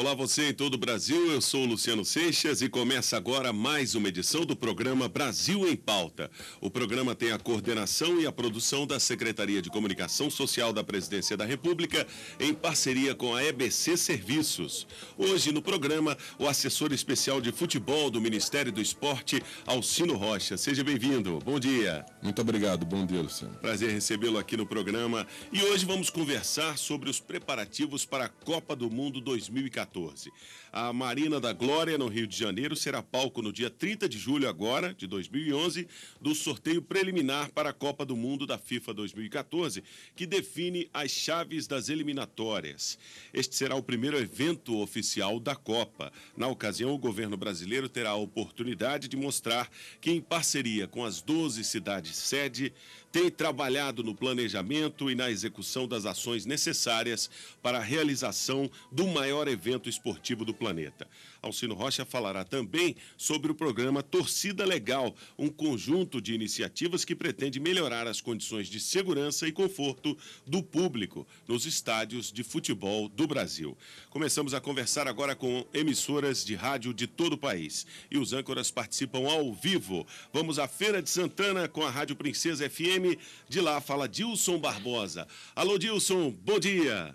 Olá você em todo o Brasil, eu sou Luciano Seixas e começa agora mais uma edição do programa Brasil em Pauta. O programa tem a coordenação e a produção da Secretaria de Comunicação Social da Presidência da República em parceria com a EBC Serviços. Hoje no programa, o assessor especial de futebol do Ministério do Esporte, Alcino Rocha. Seja bem-vindo. Bom dia. Muito obrigado. Bom dia, Luciano. Prazer recebê-lo aqui no programa. E hoje vamos conversar sobre os preparativos para a Copa do Mundo 2014 2014. A Marina da Glória, no Rio de Janeiro, será palco no dia 30 de julho agora, de 2011, do sorteio preliminar para a Copa do Mundo da FIFA 2014, que define as chaves das eliminatórias. Este será o primeiro evento oficial da Copa. Na ocasião, o governo brasileiro terá a oportunidade de mostrar que, em parceria com as 12 cidades sede, tem trabalhado no planejamento e na execução das ações necessárias para a realização do maior evento esportivo do planeta. Alcino Rocha falará também sobre o programa Torcida Legal, um conjunto de iniciativas que pretende melhorar as condições de segurança e conforto do público nos estádios de futebol do Brasil. Começamos a conversar agora com emissoras de rádio de todo o país e os âncoras participam ao vivo. Vamos à Feira de Santana com a Rádio Princesa FM. De lá fala Dilson Barbosa. Alô, Dilson, bom dia.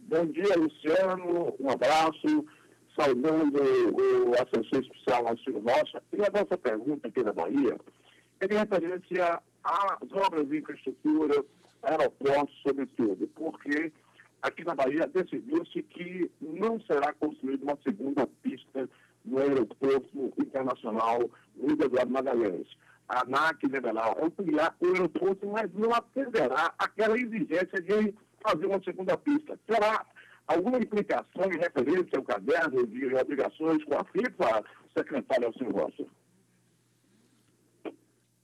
Bom dia, Luciano. Um abraço saudando o assessor especial Alcino Rocha, e a nossa pergunta aqui na Bahia é em referência às obras de infraestrutura, aeroportos, sobretudo, porque aqui na Bahia decidiu-se que não será construída uma segunda pista no aeroporto internacional Luiz Eduardo Magalhães. A ANAC deverá ampliar o aeroporto, mas não atenderá aquela exigência de fazer uma segunda pista. Será alguma implicação implicações referentes ao caderno de obrigações com a FIFA, secretário Alcim Rocha.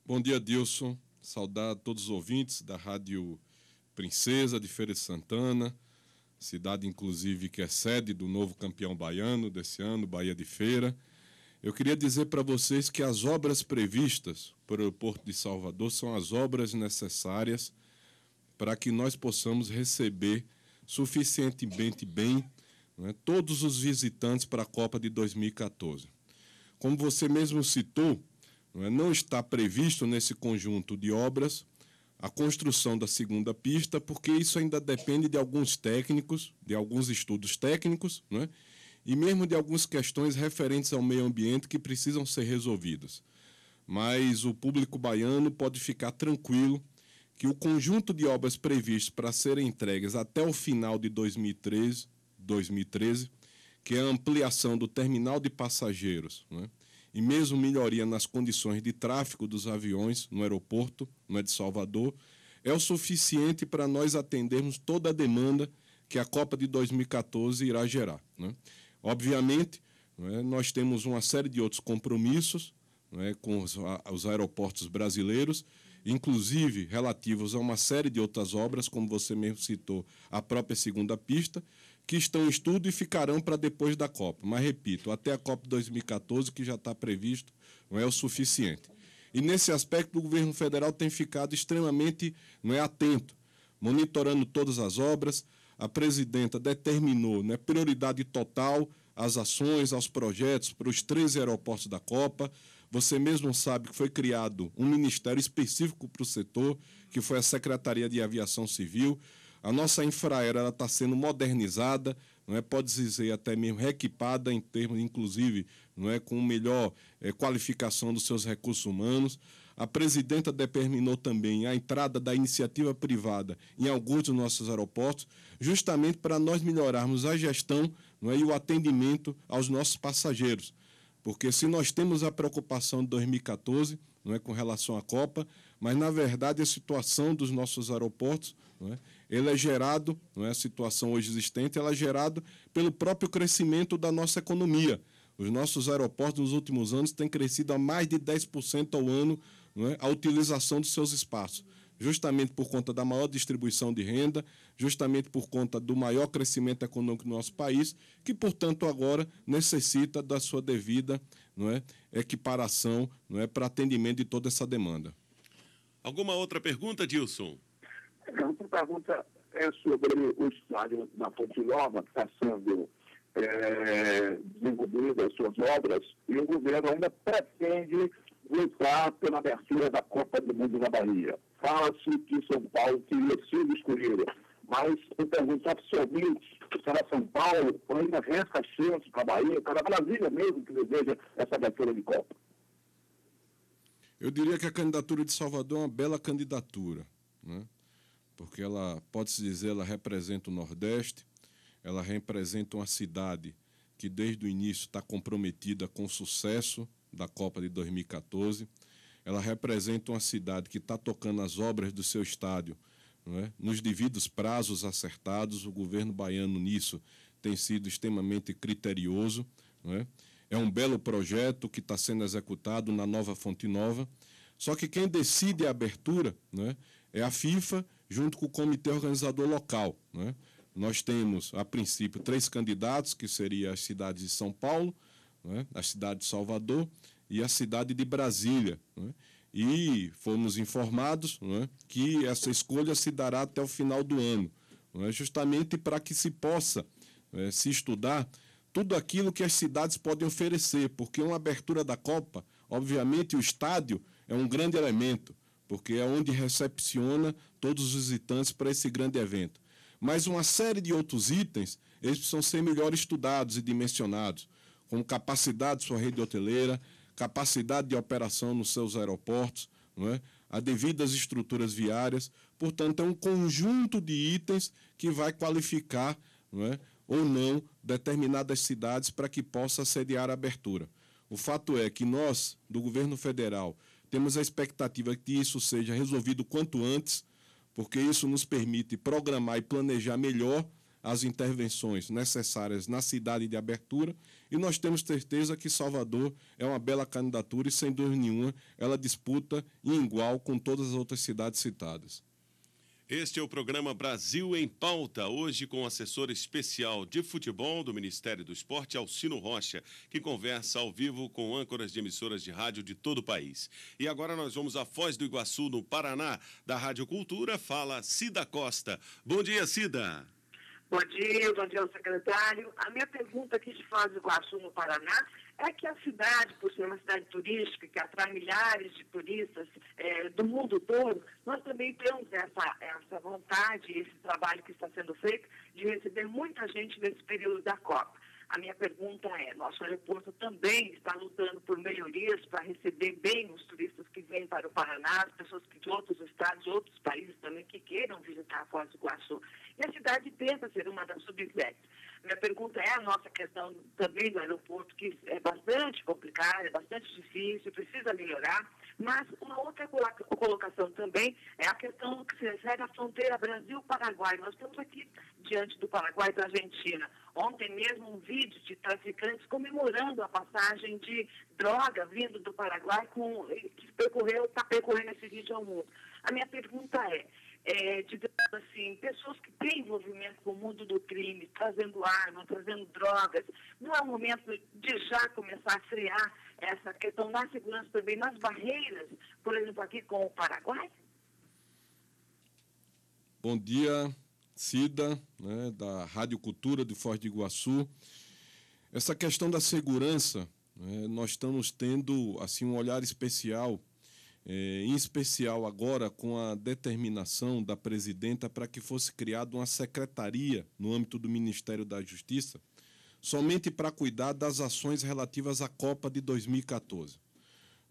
Bom dia, Dilson. Saudar todos os ouvintes da Rádio Princesa de Feira de Santana, cidade, inclusive, que é sede do novo campeão baiano desse ano, Bahia de Feira. Eu queria dizer para vocês que as obras previstas para o aeroporto de Salvador são as obras necessárias para que nós possamos receber suficientemente bem né, todos os visitantes para a Copa de 2014. Como você mesmo citou, é? não está previsto nesse conjunto de obras a construção da segunda pista, porque isso ainda depende de alguns técnicos, de alguns estudos técnicos, é? e mesmo de algumas questões referentes ao meio ambiente que precisam ser resolvidas. Mas o público baiano pode ficar tranquilo que o conjunto de obras previstas para serem entregues até o final de 2013, 2013 que é a ampliação do terminal de passageiros, né? e mesmo melhoria nas condições de tráfego dos aviões no aeroporto né, de Salvador, é o suficiente para nós atendermos toda a demanda que a Copa de 2014 irá gerar. Né? Obviamente, né, nós temos uma série de outros compromissos né, com os, a, os aeroportos brasileiros, inclusive relativos a uma série de outras obras, como você mesmo citou, a própria segunda pista, que estão em estudo e ficarão para depois da Copa. Mas repito, até a Copa 2014, que já está previsto, não é o suficiente. E nesse aspecto, o governo federal tem ficado extremamente não é, atento, monitorando todas as obras. A presidenta determinou né, prioridade total às ações, aos projetos para os três aeroportos da Copa. Você mesmo sabe que foi criado um ministério específico para o setor, que foi a Secretaria de Aviação Civil. A nossa infraera está sendo modernizada, não é? pode dizer até mesmo reequipada em termos, inclusive, não é com melhor é, qualificação dos seus recursos humanos. A presidenta determinou também a entrada da iniciativa privada em alguns dos nossos aeroportos, justamente para nós melhorarmos a gestão não é, e o atendimento aos nossos passageiros. Porque se nós temos a preocupação de 2014, não é com relação à Copa, mas na verdade a situação dos nossos aeroportos, não é, ele é gerado, não é a situação hoje existente, ela é gerado pelo próprio crescimento da nossa economia. Os nossos aeroportos nos últimos anos têm crescido a mais de 10% ao ano não é, a utilização dos seus espaços justamente por conta da maior distribuição de renda, justamente por conta do maior crescimento econômico do nosso país, que, portanto, agora necessita da sua devida não é, equiparação não é, para atendimento de toda essa demanda. Alguma outra pergunta, Dilson? Então, a outra pergunta é sobre o estádio da Ponte Nova, que está sendo é, desenvolvido as suas obras, e o governo ainda pretende lutar pela abertura da Copa do Mundo na Bahia. Fala-se que São Paulo teria sido escolhido, mas eu pergunto oficialmente para São Paulo, ainda resta chance para a Bahia, para a Brasília mesmo que deseja essa abertura de Copa. Eu diria que a candidatura de Salvador é uma bela candidatura, né? porque ela, pode-se dizer, ela representa o Nordeste, ela representa uma cidade que desde o início está comprometida com o sucesso da Copa de 2014 ela representa uma cidade que está tocando as obras do seu estádio. É? Nos devidos prazos acertados, o governo baiano nisso tem sido extremamente criterioso. É? é um belo projeto que está sendo executado na nova Fonte Nova. Só que quem decide a abertura é? é a FIFA, junto com o comitê organizador local. É? Nós temos, a princípio, três candidatos, que seria as cidades de São Paulo, é? a cidade de Salvador e a cidade de Brasília. Né? E fomos informados né, que essa escolha se dará até o final do ano, né, justamente para que se possa é, se estudar tudo aquilo que as cidades podem oferecer, porque uma abertura da Copa, obviamente o estádio é um grande elemento, porque é onde recepciona todos os visitantes para esse grande evento. Mas uma série de outros itens, eles precisam ser melhor estudados e dimensionados, como capacidade de sua rede hoteleira, capacidade de operação nos seus aeroportos, não é? a devidas estruturas viárias. Portanto, é um conjunto de itens que vai qualificar não é? ou não determinadas cidades para que possa sediar a abertura. O fato é que nós, do governo federal, temos a expectativa que isso seja resolvido quanto antes, porque isso nos permite programar e planejar melhor as intervenções necessárias na cidade de abertura e nós temos certeza que Salvador é uma bela candidatura e, sem dúvida nenhuma, ela disputa em igual com todas as outras cidades citadas. Este é o programa Brasil em Pauta, hoje com o assessor especial de futebol do Ministério do Esporte, Alcino Rocha, que conversa ao vivo com âncoras de emissoras de rádio de todo o país. E agora nós vamos à Foz do Iguaçu, no Paraná, da Rádio Cultura, fala Cida Costa. Bom dia, Cida! Bom dia, bom dia ao secretário. A minha pergunta aqui de Faz Iguaçu, no Paraná, é que a cidade, por ser uma cidade turística que atrai milhares de turistas é, do mundo todo, nós também temos essa, essa vontade, esse trabalho que está sendo feito de receber muita gente nesse período da Copa. A minha pergunta é: nosso aeroporto também está lutando por melhorias para receber bem os turistas que vêm para o Paraná, as pessoas que de outros estados, outros países também que queiram visitar a Foz do Iguaçu. E a cidade tenta ser uma das subsetes. Minha pergunta é a nossa questão também do aeroporto, que é bastante complicada, é bastante difícil, precisa melhorar. Mas uma outra colocação também é a questão que se refere à fronteira Brasil-Paraguai. Nós estamos aqui diante do Paraguai e da Argentina. Ontem mesmo um vídeo de traficantes comemorando a passagem de droga vindo do Paraguai com, que percorreu, está percorrendo esse vídeo ao mundo. A minha pergunta é, é, digamos assim, pessoas que têm envolvimento com o mundo do crime, trazendo arma, trazendo drogas. Não é o momento de já começar a frear essa questão da segurança também, nas barreiras, por exemplo, aqui com o Paraguai? Bom dia, Cida, né, da Rádio Cultura de Foz de Iguaçu. Essa questão da segurança, né, nós estamos tendo assim um olhar especial é, em especial agora com a determinação da presidenta para que fosse criada uma secretaria no âmbito do Ministério da Justiça, somente para cuidar das ações relativas à Copa de 2014.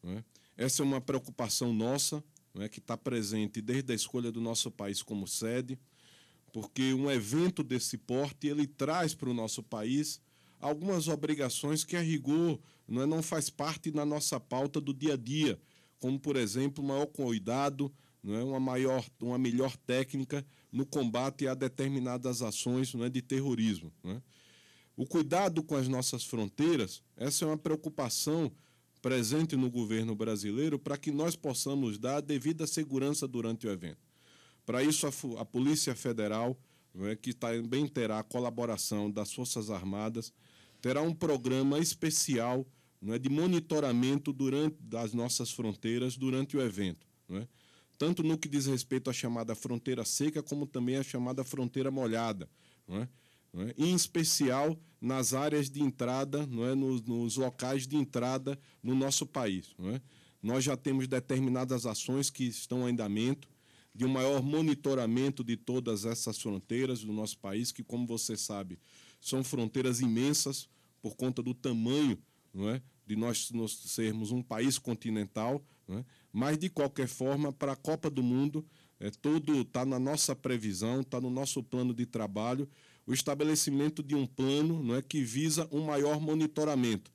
É? Essa é uma preocupação nossa, é? que está presente desde a escolha do nosso país como sede, porque um evento desse porte ele traz para o nosso país algumas obrigações que a rigor não, é? não faz parte da nossa pauta do dia a dia como, por exemplo, maior cuidado, não é? uma, maior, uma melhor técnica no combate a determinadas ações não é? de terrorismo. Não é? O cuidado com as nossas fronteiras, essa é uma preocupação presente no governo brasileiro para que nós possamos dar a devida segurança durante o evento. Para isso, a, a Polícia Federal, é, que também terá a colaboração das Forças Armadas, terá um programa especial não é, de monitoramento durante das nossas fronteiras durante o evento. Não é? Tanto no que diz respeito à chamada fronteira seca, como também à chamada fronteira molhada. Não é? Não é? Em especial nas áreas de entrada, não é? nos, nos locais de entrada no nosso país. Não é? Nós já temos determinadas ações que estão em andamento, de um maior monitoramento de todas essas fronteiras do nosso país, que, como você sabe, são fronteiras imensas por conta do tamanho não é? de nós, sermos um país continental, é? mas de qualquer forma, para a Copa do Mundo, é, todo está na nossa previsão, está no nosso plano de trabalho, o estabelecimento de um plano não é, que visa um maior monitoramento.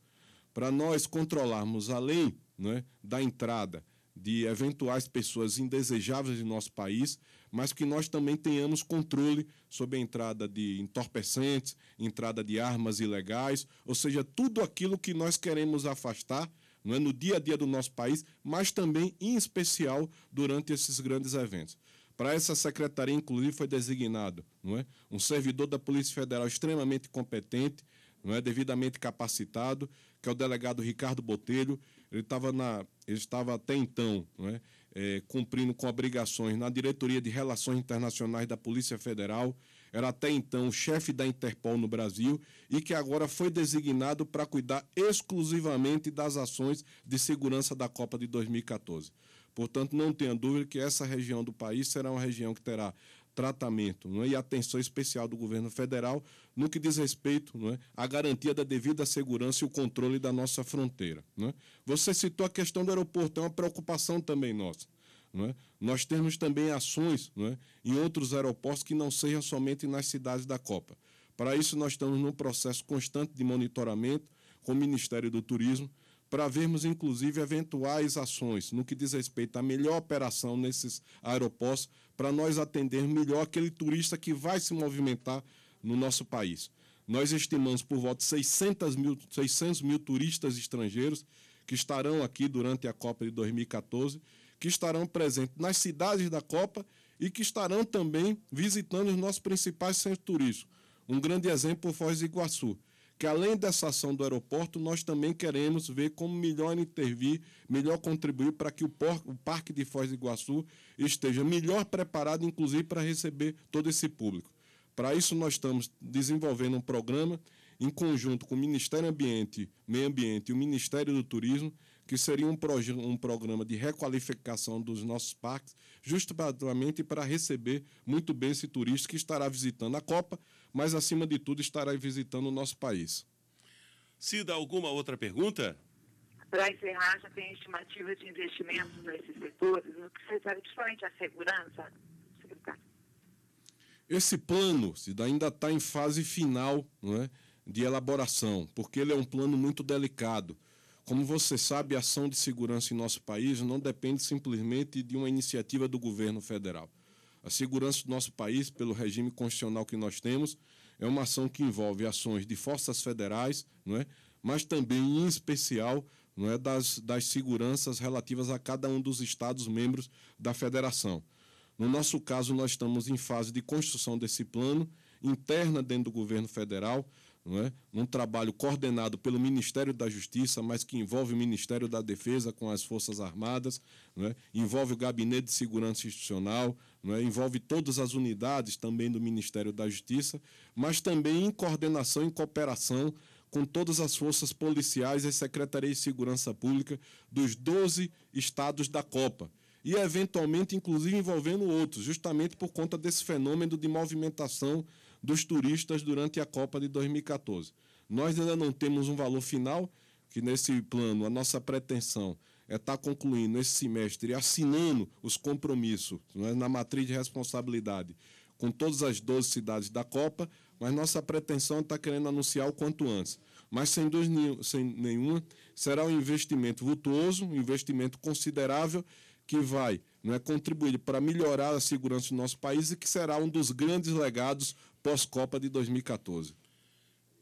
Para nós controlarmos, além não é, da entrada de eventuais pessoas indesejáveis de nosso país, mas que nós também tenhamos controle sobre a entrada de entorpecentes, entrada de armas ilegais, ou seja, tudo aquilo que nós queremos afastar não é, no dia a dia do nosso país, mas também, em especial, durante esses grandes eventos. Para essa secretaria, inclusive, foi designado não é, um servidor da Polícia Federal extremamente competente, não é, devidamente capacitado, que é o delegado Ricardo Botelho. Ele estava, na, ele estava até então não é, é, cumprindo com obrigações na Diretoria de Relações Internacionais da Polícia Federal, era até então chefe da Interpol no Brasil e que agora foi designado para cuidar exclusivamente das ações de segurança da Copa de 2014. Portanto, não tenha dúvida que essa região do país será uma região que terá tratamento não é? e atenção especial do governo federal no que diz respeito não é? à garantia da devida segurança e o controle da nossa fronteira. Não é? Você citou a questão do aeroporto, é uma preocupação também nossa. Não é? Nós temos também ações não é? em outros aeroportos que não sejam somente nas cidades da Copa. Para isso, nós estamos num processo constante de monitoramento com o Ministério do Turismo, para vermos, inclusive, eventuais ações no que diz respeito à melhor operação nesses aeroportos, para nós atender melhor aquele turista que vai se movimentar no nosso país. Nós estimamos por volta de 600 mil, 600 mil turistas estrangeiros que estarão aqui durante a Copa de 2014, que estarão presentes nas cidades da Copa e que estarão também visitando os nossos principais centros turísticos. Um grande exemplo foi Foz do Iguaçu que além dessa ação do aeroporto, nós também queremos ver como melhor intervir, melhor contribuir para que o, por, o Parque de Foz do Iguaçu esteja melhor preparado, inclusive, para receber todo esse público. Para isso, nós estamos desenvolvendo um programa em conjunto com o Ministério Ambiente, Meio Ambiente e o Ministério do Turismo, que seria um, um programa de requalificação dos nossos parques, justamente para receber muito bem esse turista que estará visitando a Copa, mas, acima de tudo, estará visitando o nosso país. Cida, alguma outra pergunta? Para encerrar, já tem estimativa de investimentos nesses setores, no que se refere principalmente à segurança, secretário? Esse plano, Cida, ainda está em fase final não é, de elaboração, porque ele é um plano muito delicado como você sabe, a ação de segurança em nosso país não depende simplesmente de uma iniciativa do governo federal. A segurança do nosso país, pelo regime constitucional que nós temos, é uma ação que envolve ações de forças federais, não é? mas também, em especial, não é? das, das seguranças relativas a cada um dos Estados membros da federação. No nosso caso, nós estamos em fase de construção desse plano interna dentro do governo federal não é? num trabalho coordenado pelo Ministério da Justiça, mas que envolve o Ministério da Defesa com as Forças Armadas, não é? envolve o Gabinete de Segurança Institucional, não é? envolve todas as unidades também do Ministério da Justiça, mas também em coordenação, em cooperação com todas as forças policiais e secretarias de Segurança Pública dos 12 estados da Copa e eventualmente inclusive envolvendo outros, justamente por conta desse fenômeno de movimentação dos turistas durante a Copa de 2014. Nós ainda não temos um valor final, que nesse plano a nossa pretensão é estar tá concluindo esse semestre, e assinando os compromissos é? na matriz de responsabilidade com todas as 12 cidades da Copa, mas nossa pretensão está querendo anunciar o quanto antes. Mas, sem dúvida sem nenhuma, será um investimento vultuoso, um investimento considerável, que vai não é, contribuir para melhorar a segurança do nosso país e que será um dos grandes legados pós-Copa de 2014.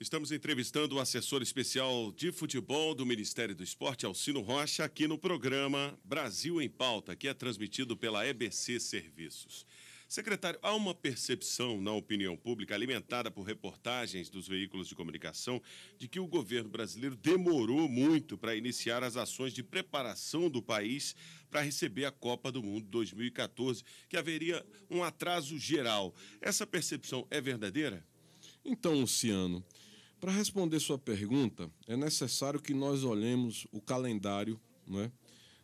Estamos entrevistando o assessor especial de futebol do Ministério do Esporte, Alcino Rocha, aqui no programa Brasil em Pauta, que é transmitido pela EBC Serviços. Secretário, há uma percepção na opinião pública, alimentada por reportagens dos veículos de comunicação, de que o governo brasileiro demorou muito para iniciar as ações de preparação do país para receber a Copa do Mundo 2014, que haveria um atraso geral. Essa percepção é verdadeira? Então, Luciano, para responder sua pergunta, é necessário que nós olhemos o calendário né,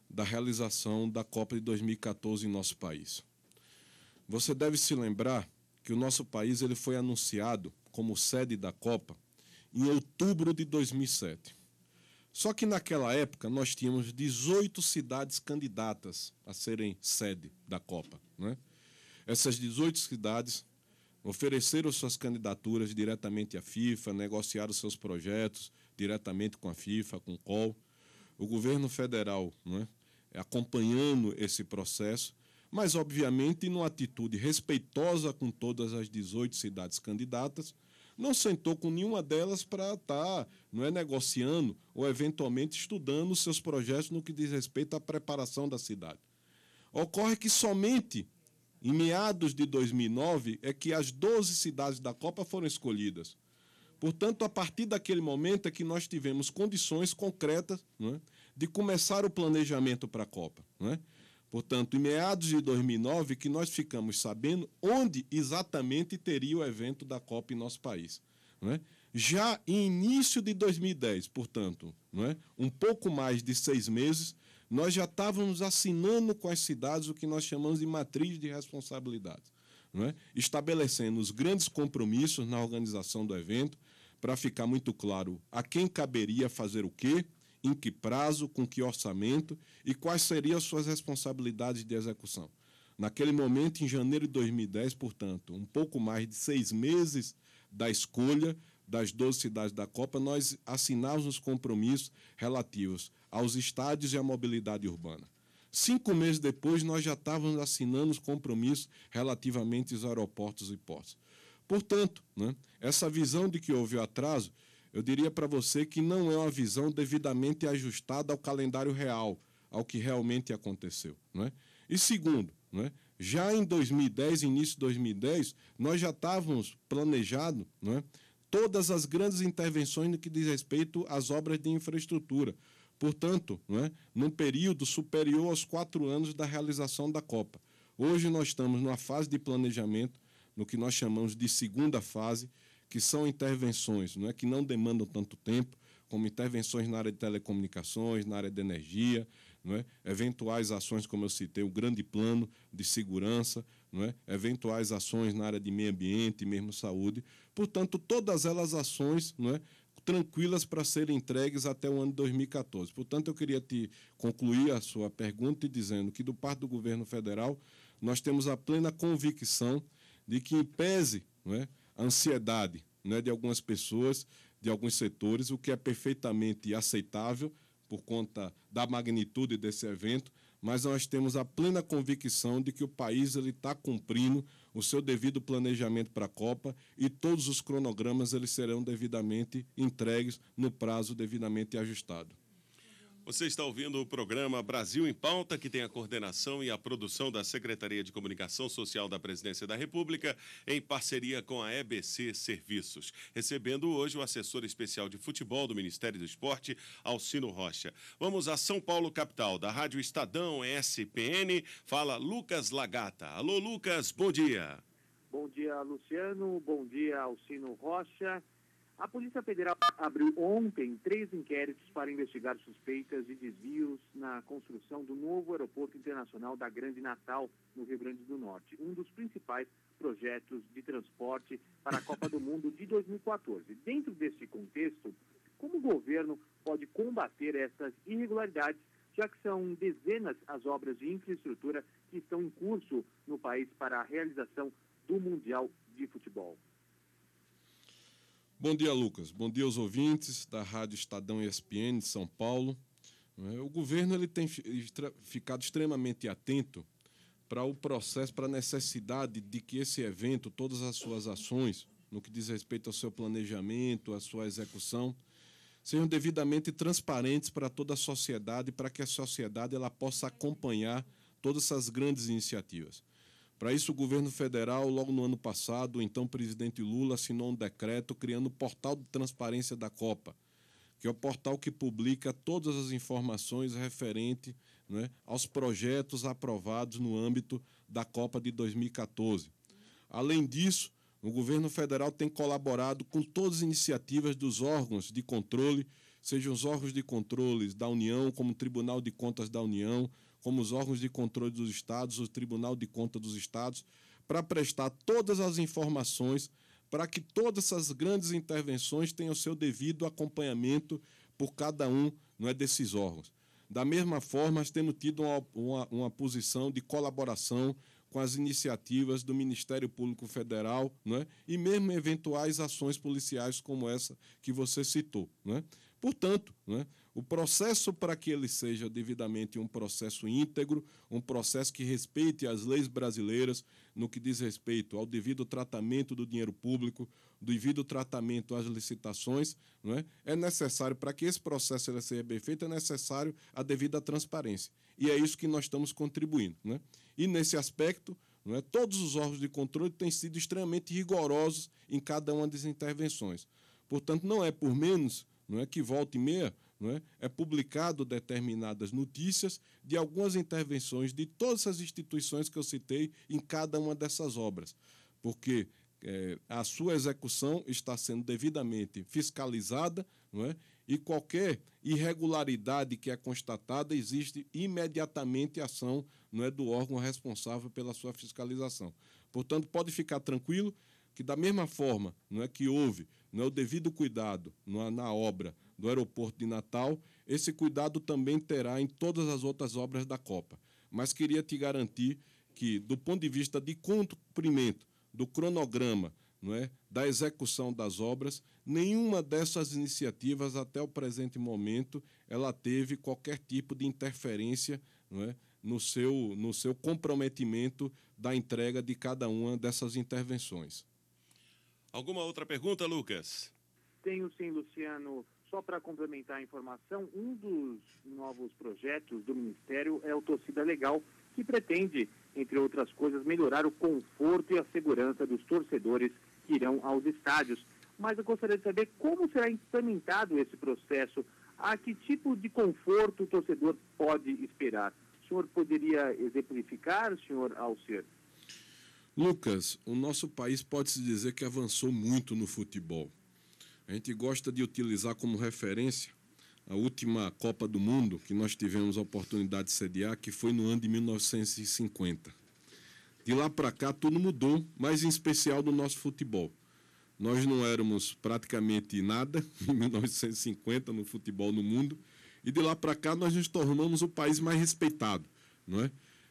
da realização da Copa de 2014 em nosso país. Você deve se lembrar que o nosso país ele foi anunciado como sede da Copa em outubro de 2007. Só que naquela época nós tínhamos 18 cidades candidatas a serem sede da Copa. Né? Essas 18 cidades ofereceram suas candidaturas diretamente à FIFA, negociaram seus projetos diretamente com a FIFA, com o COL. O governo federal, né, acompanhando esse processo, mas obviamente numa atitude respeitosa com todas as 18 cidades candidatas, não sentou com nenhuma delas para estar tá, não é, negociando ou eventualmente estudando seus projetos no que diz respeito à preparação da cidade. Ocorre que somente em meados de 2009 é que as 12 cidades da Copa foram escolhidas. Portanto, a partir daquele momento é que nós tivemos condições concretas é, de começar o planejamento para a Copa. Não é? Portanto, em meados de 2009 que nós ficamos sabendo onde exatamente teria o evento da Copa em nosso país. Não é? Já em início de 2010, portanto, não é? um pouco mais de seis meses, nós já estávamos assinando com as cidades o que nós chamamos de matriz de responsabilidades, é? estabelecendo os grandes compromissos na organização do evento, para ficar muito claro a quem caberia fazer o quê, em que prazo, com que orçamento e quais seriam as suas responsabilidades de execução. Naquele momento, em janeiro de 2010, portanto, um pouco mais de seis meses da escolha das 12 cidades da Copa, nós assinávamos os compromissos relativos aos estádios e à mobilidade urbana. Cinco meses depois, nós já estávamos assinando os compromissos relativamente aos aeroportos e portos. Portanto, né, essa visão de que houve o atraso eu diria para você que não é uma visão devidamente ajustada ao calendário real, ao que realmente aconteceu. Né? E segundo, né, já em 2010, início de 2010, nós já estávamos planejando né, todas as grandes intervenções no que diz respeito às obras de infraestrutura. Portanto, né, num período superior aos quatro anos da realização da Copa. Hoje nós estamos numa fase de planejamento, no que nós chamamos de segunda fase, que são intervenções não é, que não demandam tanto tempo, como intervenções na área de telecomunicações, na área de energia, não é? eventuais ações, como eu citei, o grande plano de segurança, não é? eventuais ações na área de meio ambiente, e mesmo saúde. Portanto, todas elas ações não é? tranquilas para serem entregues até o ano de 2014. Portanto, eu queria te concluir a sua pergunta dizendo que, do parte do governo federal, nós temos a plena convicção de que, em pese, não é? ansiedade né, de algumas pessoas, de alguns setores, o que é perfeitamente aceitável por conta da magnitude desse evento, mas nós temos a plena convicção de que o país ele está cumprindo o seu devido planejamento para a Copa e todos os cronogramas eles serão devidamente entregues no prazo devidamente ajustado. Você está ouvindo o programa Brasil em Pauta, que tem a coordenação e a produção da Secretaria de Comunicação Social da Presidência da República, em parceria com a EBC Serviços. Recebendo hoje o assessor especial de futebol do Ministério do Esporte, Alcino Rocha. Vamos a São Paulo, capital, da Rádio Estadão SPN. Fala Lucas Lagata. Alô, Lucas, bom dia. Bom dia, Luciano. Bom dia, Alcino Rocha. A Polícia Federal abriu ontem três inquéritos para investigar suspeitas de desvios na construção do novo Aeroporto Internacional da Grande Natal, no Rio Grande do Norte, um dos principais projetos de transporte para a Copa do Mundo de 2014. Dentro deste contexto, como o governo pode combater essas irregularidades, já que são dezenas as obras de infraestrutura que estão em curso no país para a realização do Mundial de Futebol? Bom dia, Lucas. Bom dia aos ouvintes da Rádio Estadão ESPN de São Paulo. É, o governo ele tem ficado extremamente atento para o processo, para a necessidade de que esse evento, todas as suas ações, no que diz respeito ao seu planejamento, à sua execução, sejam devidamente transparentes para toda a sociedade, para que a sociedade ela possa acompanhar todas essas grandes iniciativas. Para isso, o governo federal, logo no ano passado, o então presidente Lula assinou um decreto criando o Portal de Transparência da Copa, que é o portal que publica todas as informações referente né, aos projetos aprovados no âmbito da Copa de 2014. Além disso, o governo federal tem colaborado com todas as iniciativas dos órgãos de controle, sejam os órgãos de controle da União, como o Tribunal de Contas da União, como os órgãos de controle dos estados, o Tribunal de Conta dos Estados, para prestar todas as informações para que todas essas grandes intervenções tenham seu devido acompanhamento por cada um não é, desses órgãos. Da mesma forma, nós temos tido uma, uma, uma posição de colaboração com as iniciativas do Ministério Público Federal é, e mesmo eventuais ações policiais como essa que você citou. é. Portanto, é. O processo para que ele seja devidamente um processo íntegro, um processo que respeite as leis brasileiras no que diz respeito ao devido tratamento do dinheiro público, do devido tratamento às licitações, não é? é necessário, para que esse processo ele seja bem feito, é necessário a devida transparência. E é isso que nós estamos contribuindo. Não é? E nesse aspecto, não é? todos os órgãos de controle têm sido extremamente rigorosos em cada uma das intervenções. Portanto, não é por menos não é que volta e meia não é? é publicado determinadas notícias de algumas intervenções de todas as instituições que eu citei em cada uma dessas obras, porque é, a sua execução está sendo devidamente fiscalizada não é? e qualquer irregularidade que é constatada existe imediatamente ação não é, do órgão responsável pela sua fiscalização. Portanto, pode ficar tranquilo que da mesma forma não é que houve não é, o devido cuidado não é, na obra do aeroporto de Natal, esse cuidado também terá em todas as outras obras da Copa. Mas queria te garantir que, do ponto de vista de cumprimento do cronograma, não é, da execução das obras, nenhuma dessas iniciativas até o presente momento ela teve qualquer tipo de interferência, não é, no seu no seu comprometimento da entrega de cada uma dessas intervenções. Alguma outra pergunta, Lucas? Tenho sim, Luciano só para complementar a informação, um dos novos projetos do Ministério é o Torcida Legal, que pretende, entre outras coisas, melhorar o conforto e a segurança dos torcedores que irão aos estádios. Mas eu gostaria de saber como será implementado esse processo, a que tipo de conforto o torcedor pode esperar. O senhor poderia exemplificar, senhor Alcir? Lucas, o nosso país pode se dizer que avançou muito no futebol. A gente gosta de utilizar como referência a última Copa do Mundo que nós tivemos a oportunidade de sediar, que foi no ano de 1950. De lá para cá tudo mudou, mas em especial do nosso futebol. Nós não éramos praticamente nada em 1950 no futebol no mundo, e de lá para cá nós nos tornamos o país mais respeitado, não é?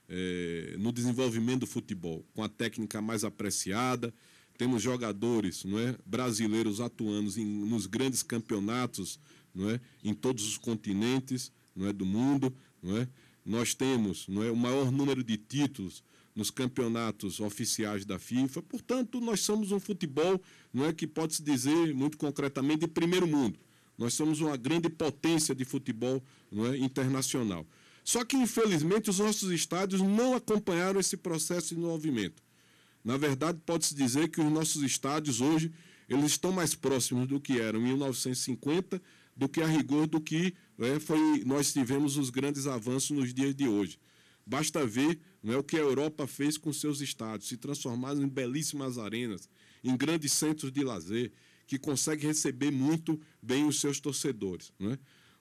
é? no desenvolvimento do futebol, com a técnica mais apreciada, temos jogadores não é, brasileiros atuando em, nos grandes campeonatos não é, em todos os continentes não é, do mundo. Não é? Nós temos não é, o maior número de títulos nos campeonatos oficiais da FIFA. Portanto, nós somos um futebol não é, que pode se dizer muito concretamente de primeiro mundo. Nós somos uma grande potência de futebol não é, internacional. Só que, infelizmente, os nossos estádios não acompanharam esse processo de desenvolvimento. Na verdade, pode-se dizer que os nossos estádios hoje eles estão mais próximos do que eram em 1950 do que a rigor do que né, foi, nós tivemos os grandes avanços nos dias de hoje. Basta ver né, o que a Europa fez com seus estádios, se transformaram em belíssimas arenas, em grandes centros de lazer, que conseguem receber muito bem os seus torcedores. Né?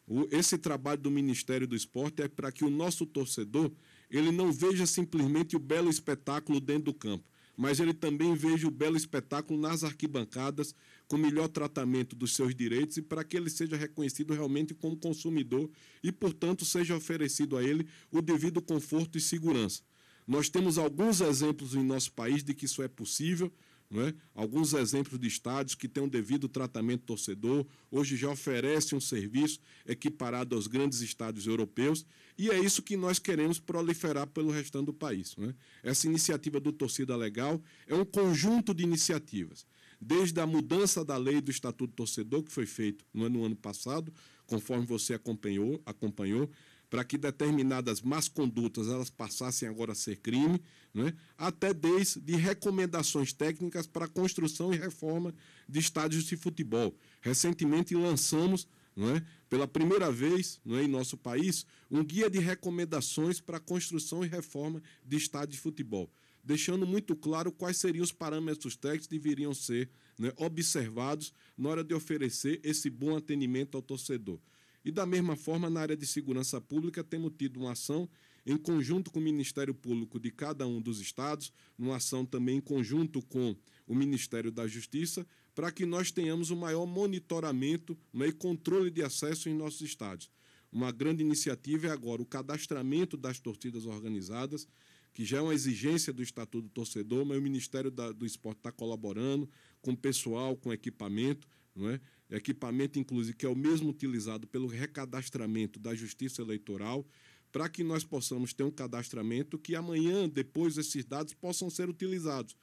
O, esse trabalho do Ministério do Esporte é para que o nosso torcedor ele não veja simplesmente o belo espetáculo dentro do campo, mas ele também veja o belo espetáculo nas arquibancadas, com melhor tratamento dos seus direitos e para que ele seja reconhecido realmente como consumidor e, portanto, seja oferecido a ele o devido conforto e segurança. Nós temos alguns exemplos em nosso país de que isso é possível é? Alguns exemplos de estádios que têm um devido tratamento torcedor, hoje já oferecem um serviço equiparado aos grandes estádios europeus, e é isso que nós queremos proliferar pelo restante do país. É? Essa iniciativa do Torcida Legal é um conjunto de iniciativas, desde a mudança da lei do Estatuto do Torcedor, que foi feito no ano, é, no ano passado, conforme você acompanhou, acompanhou para que determinadas más condutas elas passassem agora a ser crime, né? até desde recomendações técnicas para construção e reforma de estádios de futebol. Recentemente lançamos é, pela primeira vez é, em nosso país, um guia de recomendações para a construção e reforma de estádios de futebol, deixando muito claro quais seriam os parâmetros técnicos que deveriam ser né, observados na hora de oferecer esse bom atendimento ao torcedor. E, da mesma forma, na área de segurança pública, temos tido uma ação em conjunto com o Ministério Público de cada um dos estados, uma ação também em conjunto com o Ministério da Justiça, para que nós tenhamos o um maior monitoramento né, e controle de acesso em nossos estados. Uma grande iniciativa é agora o cadastramento das torcidas organizadas, que já é uma exigência do Estatuto do Torcedor, mas o Ministério da, do Esporte está colaborando com o pessoal, com equipamento, não é? equipamento, inclusive, que é o mesmo utilizado pelo recadastramento da Justiça Eleitoral, para que nós possamos ter um cadastramento que amanhã, depois, esses dados possam ser utilizados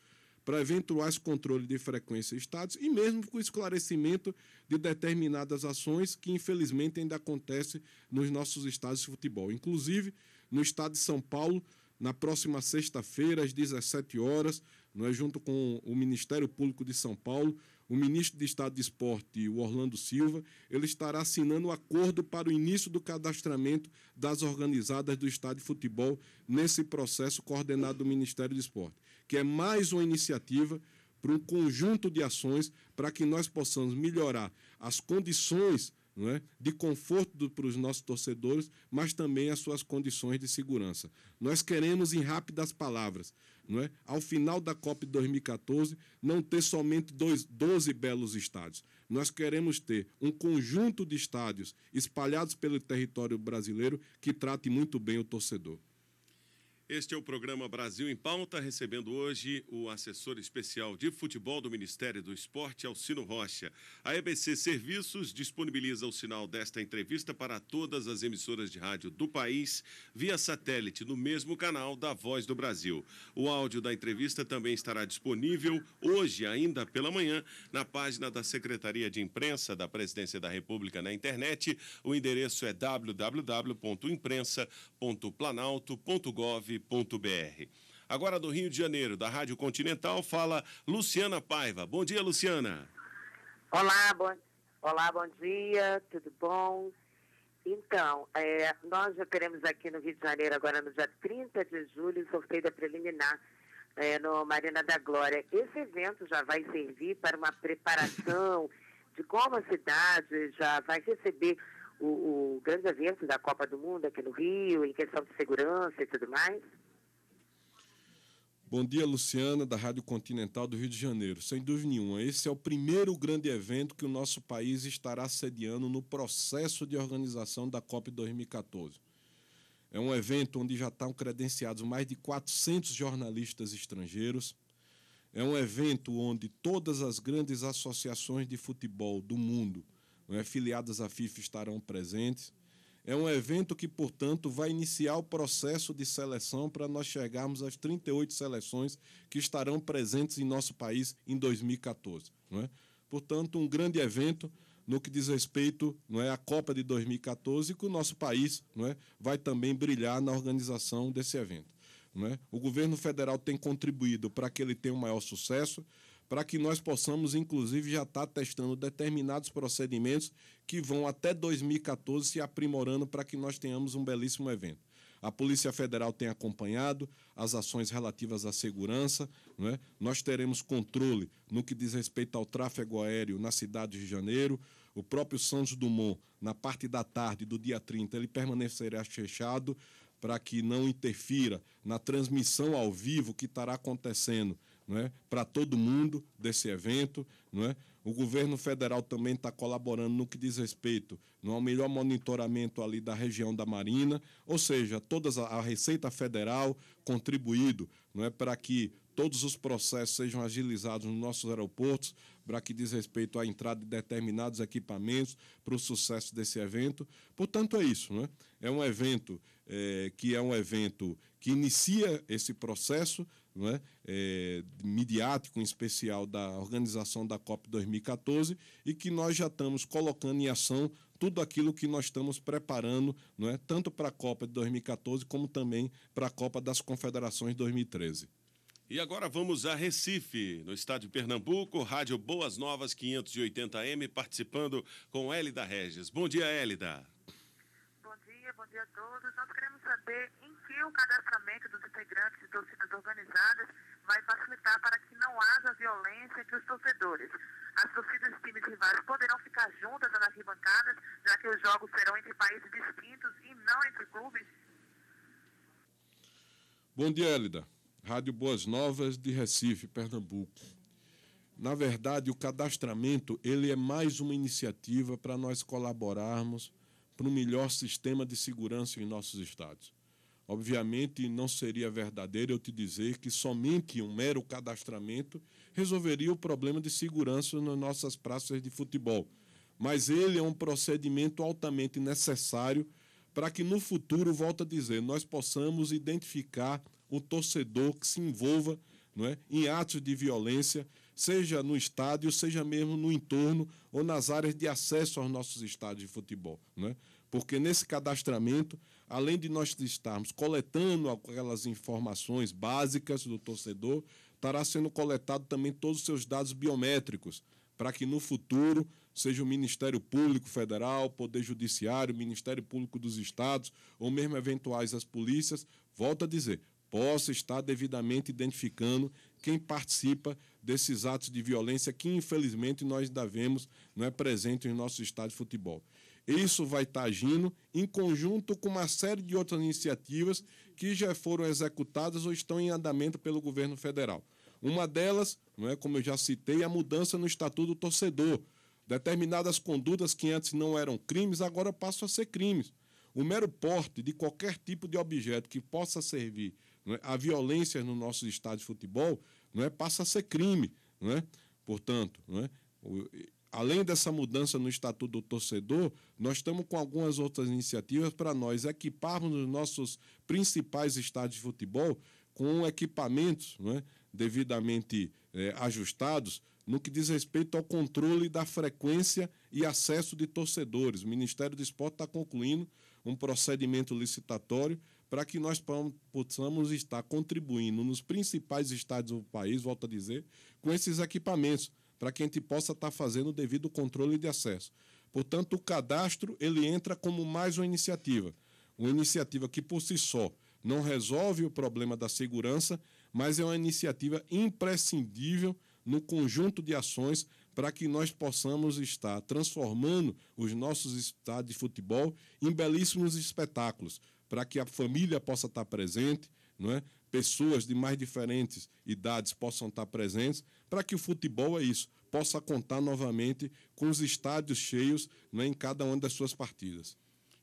para eventuais controle de frequência de estados e mesmo com esclarecimento de determinadas ações que, infelizmente, ainda acontece nos nossos estados de futebol. Inclusive, no estado de São Paulo, na próxima sexta-feira, às 17 horas, nós é? junto com o Ministério Público de São Paulo, o ministro de Estado de Esporte, o Orlando Silva, ele estará assinando o um acordo para o início do cadastramento das organizadas do Estado de Futebol nesse processo coordenado do Ministério do Esporte, que é mais uma iniciativa para um conjunto de ações para que nós possamos melhorar as condições é? de conforto do, para os nossos torcedores, mas também as suas condições de segurança. Nós queremos, em rápidas palavras, não é? ao final da Copa de 2014, não ter somente dois, 12 belos estádios. Nós queremos ter um conjunto de estádios espalhados pelo território brasileiro que trate muito bem o torcedor. Este é o programa Brasil em Pauta, recebendo hoje o assessor especial de futebol do Ministério do Esporte, Alcino Rocha. A EBC Serviços disponibiliza o sinal desta entrevista para todas as emissoras de rádio do país via satélite no mesmo canal da Voz do Brasil. O áudio da entrevista também estará disponível hoje, ainda pela manhã, na página da Secretaria de Imprensa da Presidência da República na internet. O endereço é www.imprensa.planalto.gov www.radiocontinental.com.br. Agora do Rio de Janeiro, da Rádio Continental, fala Luciana Paiva. Bom dia, Luciana. Olá, bom, olá, bom dia, tudo bom? Então, é, nós já teremos aqui no Rio de Janeiro, agora no dia 30 de julho, sorteio da preliminar é, no Marina da Glória. Esse evento já vai servir para uma preparação de como a cidade já vai receber o, o grande evento da Copa do Mundo aqui no Rio, em questão de segurança e tudo mais. Bom dia, Luciana, da Rádio Continental do Rio de Janeiro. Sem dúvida nenhuma, esse é o primeiro grande evento que o nosso país estará sediando no processo de organização da COP 2014. É um evento onde já estão credenciados mais de 400 jornalistas estrangeiros. É um evento onde todas as grandes associações de futebol do mundo é? filiadas à FIFA estarão presentes. É um evento que, portanto, vai iniciar o processo de seleção para nós chegarmos às 38 seleções que estarão presentes em nosso país em 2014. Não é? Portanto, um grande evento no que diz respeito não é, à Copa de 2014, que o nosso país não é, vai também brilhar na organização desse evento. Não é? O governo federal tem contribuído para que ele tenha um maior sucesso para que nós possamos, inclusive, já estar tá testando determinados procedimentos que vão até 2014 se aprimorando para que nós tenhamos um belíssimo evento. A Polícia Federal tem acompanhado as ações relativas à segurança. É? Nós teremos controle no que diz respeito ao tráfego aéreo na cidade de Janeiro. O próprio Santos Dumont, na parte da tarde do dia 30, ele permanecerá fechado para que não interfira na transmissão ao vivo que estará acontecendo né, para todo mundo desse evento. Né? O governo federal também está colaborando no que diz respeito é? ao melhor monitoramento ali da região da Marina, ou seja, toda a Receita Federal contribuído né, para que todos os processos sejam agilizados nos nossos aeroportos, para que diz respeito à entrada de determinados equipamentos para o sucesso desse evento. Portanto, é isso. Né? É um evento é, que é um evento que inicia esse processo, não é? É, midiático, em especial da organização da COP 2014, e que nós já estamos colocando em ação tudo aquilo que nós estamos preparando, não é? tanto para a Copa de 2014 como também para a Copa das Confederações 2013. E agora vamos a Recife, no estado de Pernambuco, Rádio Boas Novas 580M, participando com Hélida Regis. Bom dia, Hélida dia, bom dia a todos. Nós queremos saber em que o cadastramento dos integrantes de torcidas organizadas vai facilitar para que não haja violência entre os torcedores. As torcidas de times rivais poderão ficar juntas nas arquibancadas, já que os jogos serão entre países distintos e não entre clubes. Bom dia, Elida. Rádio Boas Novas de Recife, Pernambuco. Na verdade, o cadastramento ele é mais uma iniciativa para nós colaborarmos para um melhor sistema de segurança em nossos estados. Obviamente, não seria verdadeiro eu te dizer que somente um mero cadastramento resolveria o problema de segurança nas nossas praças de futebol. Mas ele é um procedimento altamente necessário para que no futuro, volta a dizer, nós possamos identificar o torcedor que se envolva não é, em atos de violência, seja no estádio, seja mesmo no entorno ou nas áreas de acesso aos nossos estádios de futebol. Não é? Porque nesse cadastramento, além de nós estarmos coletando aquelas informações básicas do torcedor, estará sendo coletado também todos os seus dados biométricos, para que no futuro seja o Ministério Público Federal, Poder Judiciário, Ministério Público dos Estados ou mesmo eventuais as polícias, volta a dizer, possa estar devidamente identificando quem participa desses atos de violência que, infelizmente, nós ainda vemos não é presente em nossos estádio de futebol. Isso vai estar tá agindo em conjunto com uma série de outras iniciativas que já foram executadas ou estão em andamento pelo governo federal. Uma delas, não é, como eu já citei, a mudança no Estatuto do Torcedor. Determinadas condutas que antes não eram crimes, agora passam a ser crimes. O mero porte de qualquer tipo de objeto que possa servir é, a violência no nosso estádio de futebol não é, passa a ser crime. Não é? Portanto, não é, além dessa mudança no Estatuto do Torcedor, nós estamos com algumas outras iniciativas para nós equiparmos os nossos principais estádios de futebol com equipamentos né, devidamente é, ajustados no que diz respeito ao controle da frequência e acesso de torcedores. O Ministério do Esporte está concluindo um procedimento licitatório para que nós possamos estar contribuindo nos principais estádios do país, volto a dizer, com esses equipamentos para que a gente possa estar tá fazendo o devido controle de acesso. Portanto, o cadastro ele entra como mais uma iniciativa, uma iniciativa que por si só não resolve o problema da segurança, mas é uma iniciativa imprescindível no conjunto de ações para que nós possamos estar transformando os nossos estádios de futebol em belíssimos espetáculos, para que a família possa estar tá presente, não é? pessoas de mais diferentes idades possam estar tá presentes, para que o futebol é isso, possa contar novamente com os estádios cheios né, em cada uma das suas partidas.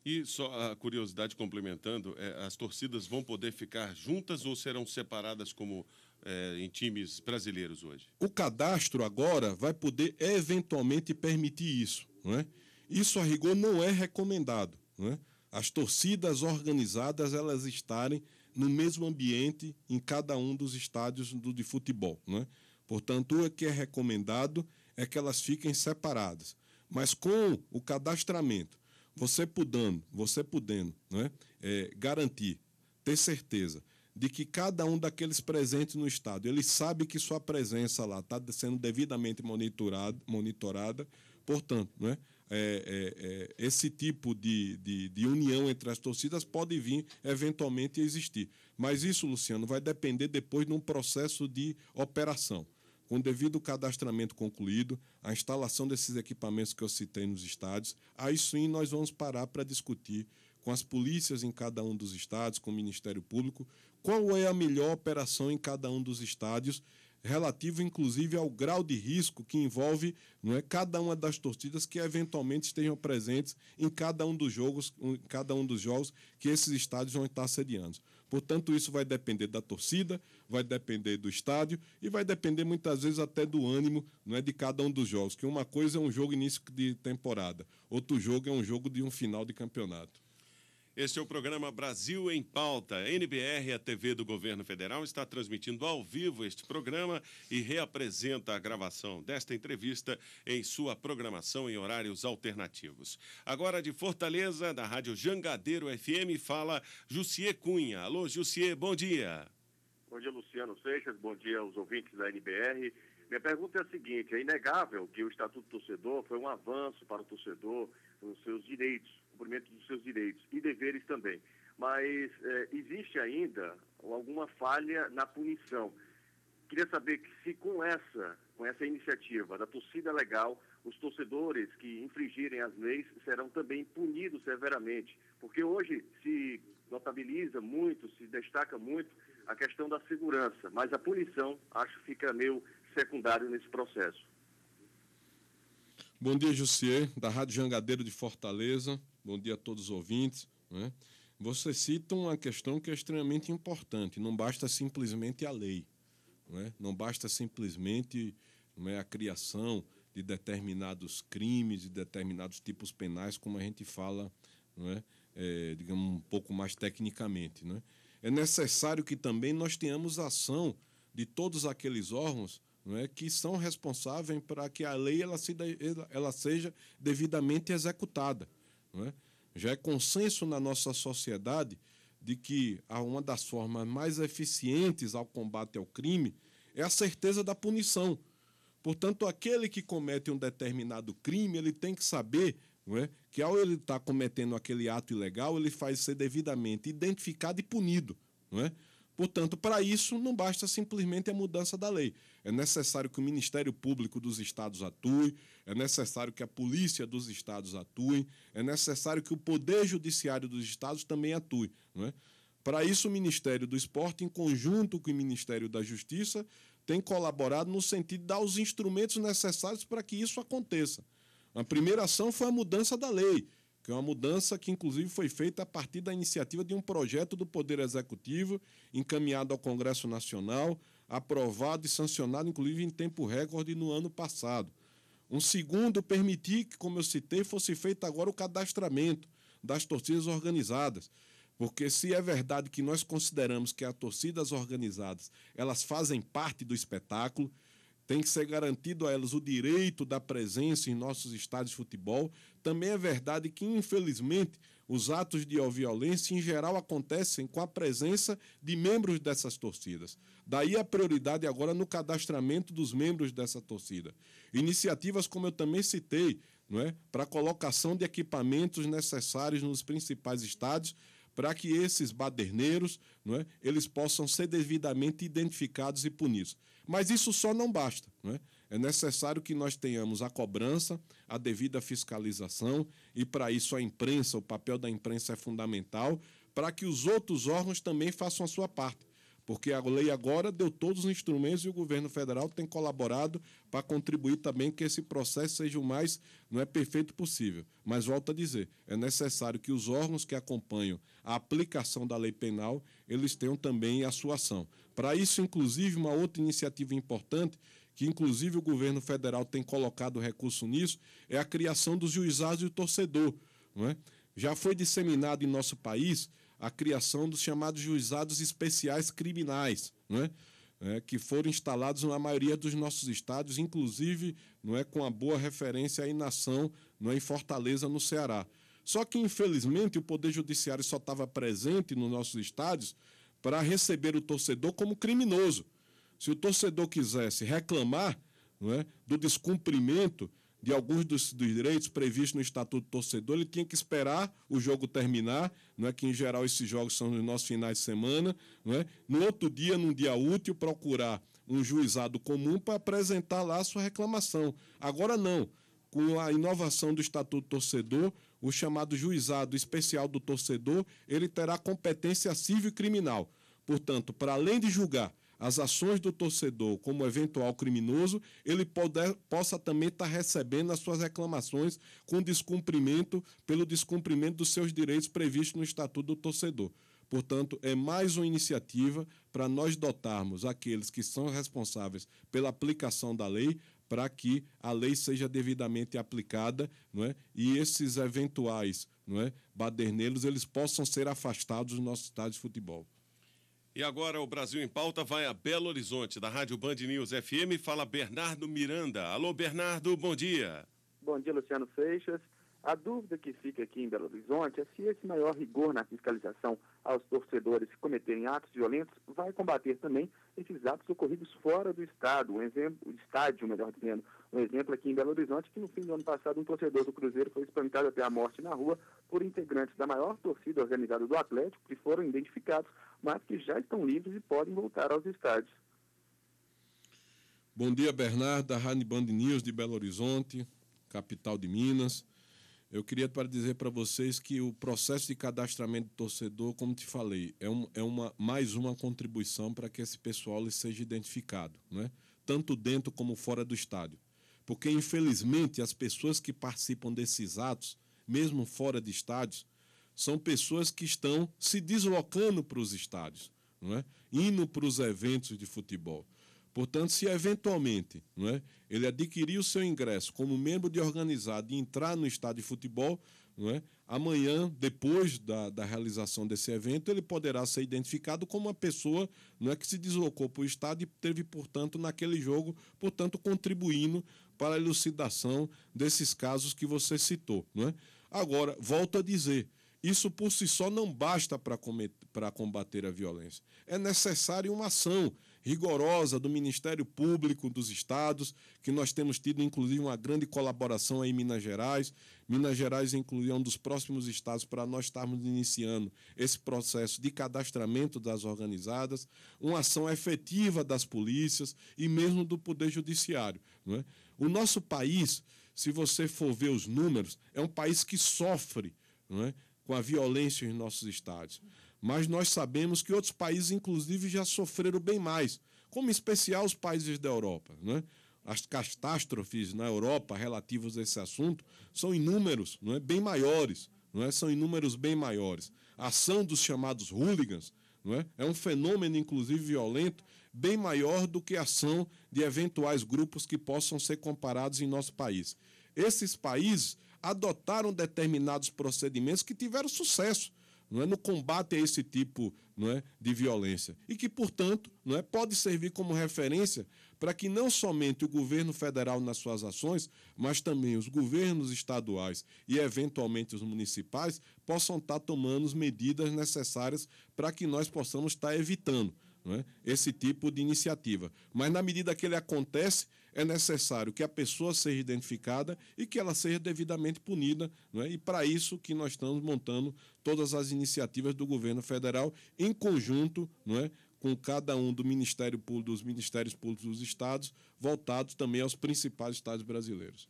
E só a curiosidade complementando, é, as torcidas vão poder ficar juntas ou serão separadas como é, em times brasileiros hoje? O cadastro agora vai poder eventualmente permitir isso. É? Isso a rigor não é recomendado. É? As torcidas organizadas elas estarem no mesmo ambiente em cada um dos estádios do, de futebol. É? Portanto, o que é recomendado é que elas fiquem separadas. Mas com o cadastramento, você podendo, você podendo né, é, garantir, ter certeza de que cada um daqueles presentes no Estado, ele sabe que sua presença lá está sendo devidamente monitorada, monitorada portanto, né, é, é, é, esse tipo de, de, de união entre as torcidas pode vir, eventualmente, a existir. Mas isso, Luciano, vai depender depois de um processo de operação. Com o devido cadastramento concluído, a instalação desses equipamentos que eu citei nos estados, aí sim nós vamos parar para discutir com as polícias em cada um dos estados, com o Ministério Público, qual é a melhor operação em cada um dos estádios, relativo inclusive ao grau de risco que envolve não é, cada uma das torcidas que eventualmente estejam presentes em cada um dos jogos, em cada um dos jogos que esses estádios vão estar sediando. Portanto, isso vai depender da torcida, vai depender do estádio e vai depender muitas vezes até do ânimo não é, de cada um dos jogos. Que uma coisa é um jogo início de temporada, outro jogo é um jogo de um final de campeonato. Este é o programa Brasil em Pauta. A NBR, a TV do Governo Federal, está transmitindo ao vivo este programa e reapresenta a gravação desta entrevista em sua programação em horários alternativos. Agora de Fortaleza, da Rádio Jangadeiro FM, fala Jussier Cunha. Alô, Jussier, bom dia. Bom dia, Luciano Seixas. Bom dia aos ouvintes da NBR. Minha pergunta é a seguinte: é inegável que o Estatuto do Torcedor foi um avanço para o torcedor nos seus direitos cumprimento dos seus direitos e deveres também. Mas é, existe ainda alguma falha na punição. Queria saber que se com essa, com essa iniciativa da torcida legal, os torcedores que infringirem as leis serão também punidos severamente, porque hoje se notabiliza muito, se destaca muito a questão da segurança, mas a punição acho que fica meio secundário nesse processo. Bom dia, Jussier, da Rádio Jangadeiro de Fortaleza. Bom dia a todos os ouvintes. Né? Você cita uma questão que é extremamente importante. Não basta simplesmente a lei. Não, né? não basta simplesmente né, a criação de determinados crimes, de determinados tipos penais, como a gente fala, né? é? digamos, um pouco mais tecnicamente. é? é necessário que também nós tenhamos ação de todos aqueles órgãos não é, que são responsáveis para que a lei ela, se, ela seja devidamente executada. Não é? Já é consenso na nossa sociedade de que uma das formas mais eficientes ao combate ao crime é a certeza da punição. Portanto, aquele que comete um determinado crime, ele tem que saber é? que ao ele estar tá cometendo aquele ato ilegal, ele faz ser devidamente identificado e punido. É? Portanto, para isso, não basta simplesmente a mudança da lei. É necessário que o Ministério Público dos Estados atue, é necessário que a Polícia dos Estados atue, é necessário que o Poder Judiciário dos Estados também atue. Não é? Para isso, o Ministério do Esporte, em conjunto com o Ministério da Justiça, tem colaborado no sentido de dar os instrumentos necessários para que isso aconteça. A primeira ação foi a mudança da lei que é uma mudança que, inclusive, foi feita a partir da iniciativa de um projeto do Poder Executivo encaminhado ao Congresso Nacional, aprovado e sancionado, inclusive, em tempo recorde no ano passado. Um segundo, permitir que, como eu citei, fosse feito agora o cadastramento das torcidas organizadas. Porque se é verdade que nós consideramos que as torcidas organizadas elas fazem parte do espetáculo, tem que ser garantido a elas o direito da presença em nossos estádios de futebol. Também é verdade que, infelizmente, os atos de violência em geral acontecem com a presença de membros dessas torcidas. Daí a prioridade agora no cadastramento dos membros dessa torcida. Iniciativas como eu também citei, não é, para colocação de equipamentos necessários nos principais estádios para que esses baderneiros não é, eles possam ser devidamente identificados e punidos. Mas isso só não basta. Não é? é necessário que nós tenhamos a cobrança, a devida fiscalização, e para isso a imprensa, o papel da imprensa é fundamental, para que os outros órgãos também façam a sua parte porque a lei agora deu todos os instrumentos e o governo federal tem colaborado para contribuir também que esse processo seja o mais não é perfeito possível. Mas volto a dizer, é necessário que os órgãos que acompanham a aplicação da lei penal, eles tenham também a sua ação. Para isso, inclusive, uma outra iniciativa importante, que inclusive o governo federal tem colocado recurso nisso, é a criação dos juizados do torcedor. Não é? Já foi disseminado em nosso país a criação dos chamados juizados especiais criminais, não é? É, que foram instalados na maioria dos nossos estados, inclusive não é com a boa referência à inação não é, em Fortaleza, no Ceará. Só que, infelizmente, o Poder Judiciário só estava presente nos nossos estádios para receber o torcedor como criminoso. Se o torcedor quisesse reclamar é, do descumprimento de alguns dos, dos, direitos previstos no Estatuto do Torcedor, ele tinha que esperar o jogo terminar, não é que em geral esses jogos são nos nossos finais de semana, não é? no outro dia, num dia útil, procurar um juizado comum para apresentar lá a sua reclamação. Agora não. Com a inovação do Estatuto do Torcedor, o chamado juizado especial do torcedor, ele terá competência civil e criminal. Portanto, para além de julgar as ações do torcedor como eventual criminoso, ele poder, possa também estar tá recebendo as suas reclamações com descumprimento, pelo descumprimento dos seus direitos previstos no Estatuto do Torcedor. Portanto, é mais uma iniciativa para nós dotarmos aqueles que são responsáveis pela aplicação da lei para que a lei seja devidamente aplicada não é? e esses eventuais não é, baderneiros eles possam ser afastados do nosso estádio de futebol. E agora o Brasil em Pauta vai a Belo Horizonte, da Rádio Band News FM, fala Bernardo Miranda. Alô, Bernardo, bom dia. Bom dia, Luciano Seixas. A dúvida que fica aqui em Belo Horizonte é se esse maior rigor na fiscalização aos torcedores que cometerem atos violentos vai combater também esses atos ocorridos fora do estado, um exemplo, estádio, melhor dizendo. Um exemplo aqui em Belo Horizonte que no fim do ano passado um torcedor do Cruzeiro foi espancado até a morte na rua por integrantes da maior torcida organizada do Atlético que foram identificados, mas que já estão livres e podem voltar aos estádios. Bom dia, Bernardo, da Rádio Band News de Belo Horizonte, capital de Minas. Eu queria para dizer para vocês que o processo de cadastramento do torcedor, como te falei, é, um, é uma, mais uma contribuição para que esse pessoal seja identificado, né? tanto dentro como fora do estádio. Porque, infelizmente, as pessoas que participam desses atos, mesmo fora de estádios, são pessoas que estão se deslocando para os estádios, não é? indo para os eventos de futebol. Portanto, se eventualmente não é, ele adquirir o seu ingresso como membro de organizado e entrar no estádio de futebol, não é, amanhã, depois da, da realização desse evento, ele poderá ser identificado como uma pessoa não é, que se deslocou para o estádio e teve, portanto, naquele jogo, portanto, contribuindo para a elucidação desses casos que você citou. Não é? Agora, volto a dizer. Isso por si só não basta para combater a violência. É necessário uma ação rigorosa do Ministério Público dos Estados, que nós temos tido, inclusive, uma grande colaboração aí em Minas Gerais. Minas Gerais, inclusive, é um dos próximos estados para nós estarmos iniciando esse processo de cadastramento das organizadas, uma ação efetiva das polícias e mesmo do Poder Judiciário. Não é? O nosso país, se você for ver os números, é um país que sofre não é? com a violência em nossos estados mas nós sabemos que outros países, inclusive, já sofreram bem mais, como em especial os países da Europa. Né? As catástrofes na Europa relativas a esse assunto são inúmeros, não é? bem maiores, não é? são inúmeros bem maiores. A ação dos chamados hooligans não é? é um fenômeno, inclusive, violento, bem maior do que a ação de eventuais grupos que possam ser comparados em nosso país. Esses países adotaram determinados procedimentos que tiveram sucesso não é, no combate a esse tipo não é, de violência. E que, portanto, não é, pode servir como referência para que não somente o governo federal, nas suas ações, mas também os governos estaduais e, eventualmente, os municipais possam estar tá tomando as medidas necessárias para que nós possamos estar tá evitando é, esse tipo de iniciativa. Mas, na medida que ele acontece, é necessário que a pessoa seja identificada e que ela seja devidamente punida. Não é? E para isso que nós estamos montando todas as iniciativas do governo federal em conjunto não é? com cada um do Ministério Público, dos Ministérios Públicos dos Estados, voltados também aos principais estados brasileiros.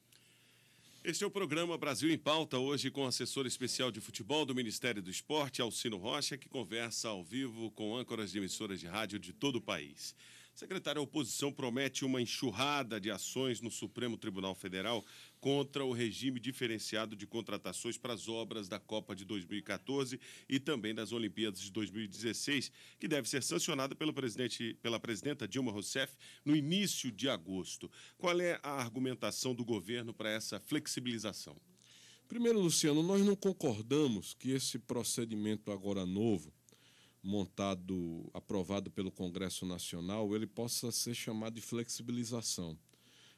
Este é o programa Brasil em Pauta, hoje com o assessor especial de futebol do Ministério do Esporte, Alcino Rocha, que conversa ao vivo com âncoras de emissoras de rádio de todo o país. Secretário, a oposição promete uma enxurrada de ações no Supremo Tribunal Federal contra o regime diferenciado de contratações para as obras da Copa de 2014 e também das Olimpíadas de 2016, que deve ser sancionada pelo presidente, pela presidenta Dilma Rousseff no início de agosto. Qual é a argumentação do governo para essa flexibilização? Primeiro, Luciano, nós não concordamos que esse procedimento agora novo montado, aprovado pelo Congresso Nacional, ele possa ser chamado de flexibilização.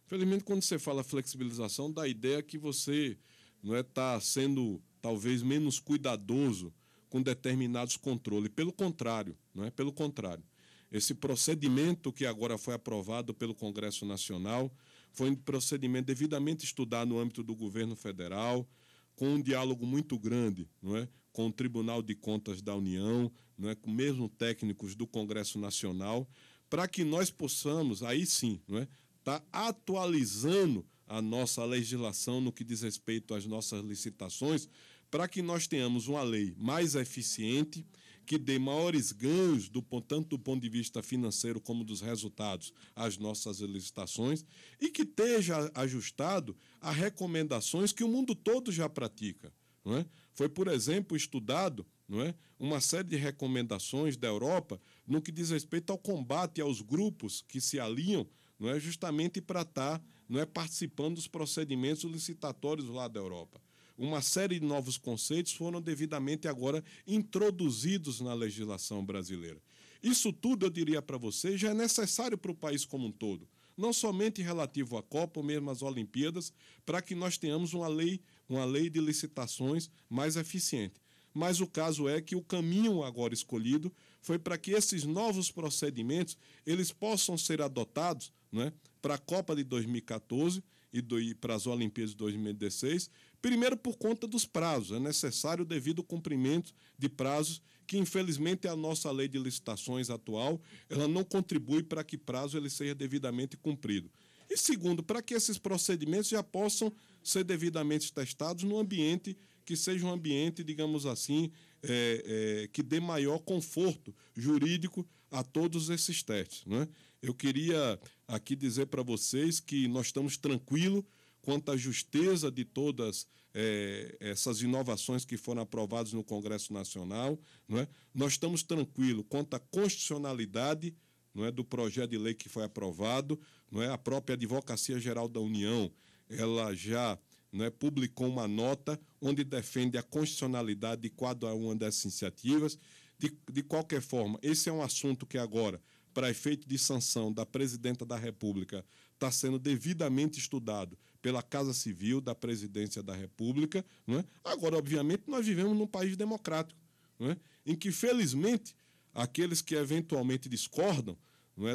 Felizmente, quando você fala flexibilização, dá a ideia que você não é está sendo talvez menos cuidadoso com determinados controles. Pelo contrário, não é? Pelo contrário. Esse procedimento que agora foi aprovado pelo Congresso Nacional foi um procedimento devidamente estudado no âmbito do governo federal, com um diálogo muito grande, não é? com o Tribunal de Contas da União, não é, com mesmo técnicos do Congresso Nacional, para que nós possamos, aí sim, não é, tá atualizando a nossa legislação no que diz respeito às nossas licitações, para que nós tenhamos uma lei mais eficiente, que dê maiores ganhos, do, tanto do ponto de vista financeiro como dos resultados, às nossas licitações, e que esteja ajustado a recomendações que o mundo todo já pratica. É? Foi, por exemplo, estudado não é? uma série de recomendações da Europa no que diz respeito ao combate aos grupos que se aliam, não é justamente para estar tá, não é participando dos procedimentos licitatórios lá da Europa. Uma série de novos conceitos foram devidamente agora introduzidos na legislação brasileira. Isso tudo, eu diria para você, já é necessário para o país como um todo não somente relativo à Copa ou mesmo às Olimpíadas, para que nós tenhamos uma lei, uma lei de licitações mais eficiente. Mas o caso é que o caminho agora escolhido foi para que esses novos procedimentos eles possam ser adotados né, para a Copa de 2014 e, e para as Olimpíadas de 2016, primeiro por conta dos prazos. É necessário o devido cumprimento de prazos que, infelizmente, a nossa lei de licitações atual ela não contribui para que prazo ele seja devidamente cumprido. E segundo, para que esses procedimentos já possam ser devidamente testados no ambiente que seja um ambiente, digamos assim, é, é, que dê maior conforto jurídico a todos esses testes. Né? Eu queria aqui dizer para vocês que nós estamos tranquilos quanto à justeza de todas é, essas inovações que foram aprovadas no Congresso Nacional. é? Nós estamos tranquilos quanto à constitucionalidade não é, do projeto de lei que foi aprovado. Não é? A própria Advocacia Geral da União ela já né, publicou uma nota onde defende a constitucionalidade de cada uma dessas iniciativas. De, de qualquer forma, esse é um assunto que agora, para efeito de sanção da presidenta da República, está sendo devidamente estudado pela Casa Civil da Presidência da República. Né? Agora, obviamente, nós vivemos num país democrático, né? em que, felizmente, aqueles que eventualmente discordam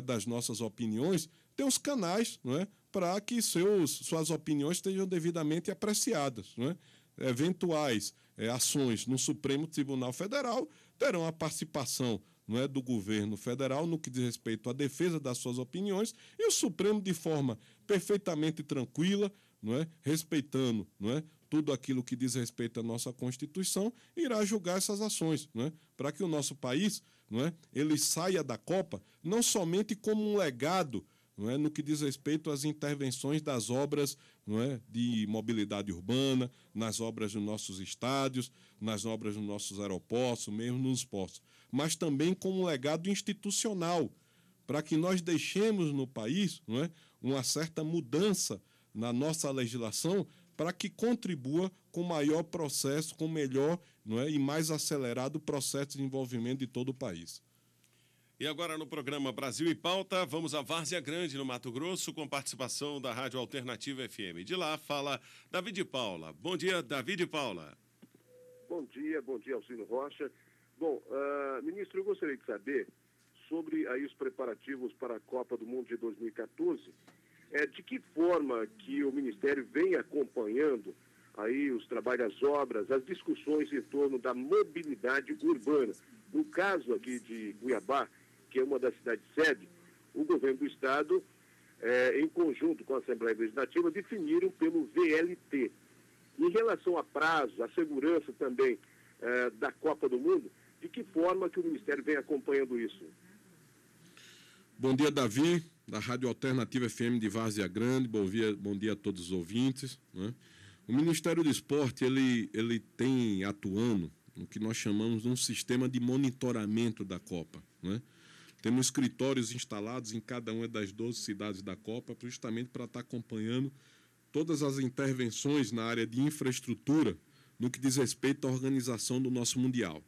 das nossas opiniões ter os canais né, para que seus, suas opiniões estejam devidamente apreciadas. Né? Eventuais é, ações no Supremo Tribunal Federal terão a participação não é, do governo federal no que diz respeito à defesa das suas opiniões e o Supremo, de forma perfeitamente tranquila, não é, respeitando não é, tudo aquilo que diz respeito à nossa Constituição, irá julgar essas ações, não é, para que o nosso país não é, ele saia da Copa não somente como um legado não é, no que diz respeito às intervenções das obras não é, de mobilidade urbana, nas obras dos nossos estádios, nas obras dos nossos aeroportos, mesmo nos portos, mas também como legado institucional, para que nós deixemos no país não é, uma certa mudança na nossa legislação para que contribua com maior processo, com melhor não é, e mais acelerado processo de desenvolvimento de todo o país. E agora no programa Brasil e Pauta, vamos a Várzea Grande, no Mato Grosso, com participação da Rádio Alternativa FM. De lá fala David Paula. Bom dia, David Paula. Bom dia, bom dia, Alcino Rocha. Bom, uh, ministro, eu gostaria de saber sobre aí os preparativos para a Copa do Mundo de 2014. É, de que forma que o Ministério vem acompanhando aí os trabalhos, as obras, as discussões em torno da mobilidade urbana. No caso aqui de Cuiabá, que é uma das cidades sede, o governo do Estado, é, em conjunto com a Assembleia Legislativa, definiram pelo VLT. Em relação a prazo, a segurança também é, da Copa do Mundo, de que forma que o Ministério vem acompanhando isso? Bom dia, Davi, da Rádio Alternativa FM de Várzea Grande. Bom dia, bom dia a todos os ouvintes. Né? O Ministério do Esporte ele, ele tem atuando no que nós chamamos de um sistema de monitoramento da Copa. Né? Temos escritórios instalados em cada uma das 12 cidades da Copa, justamente para estar acompanhando todas as intervenções na área de infraestrutura no que diz respeito à organização do nosso Mundial.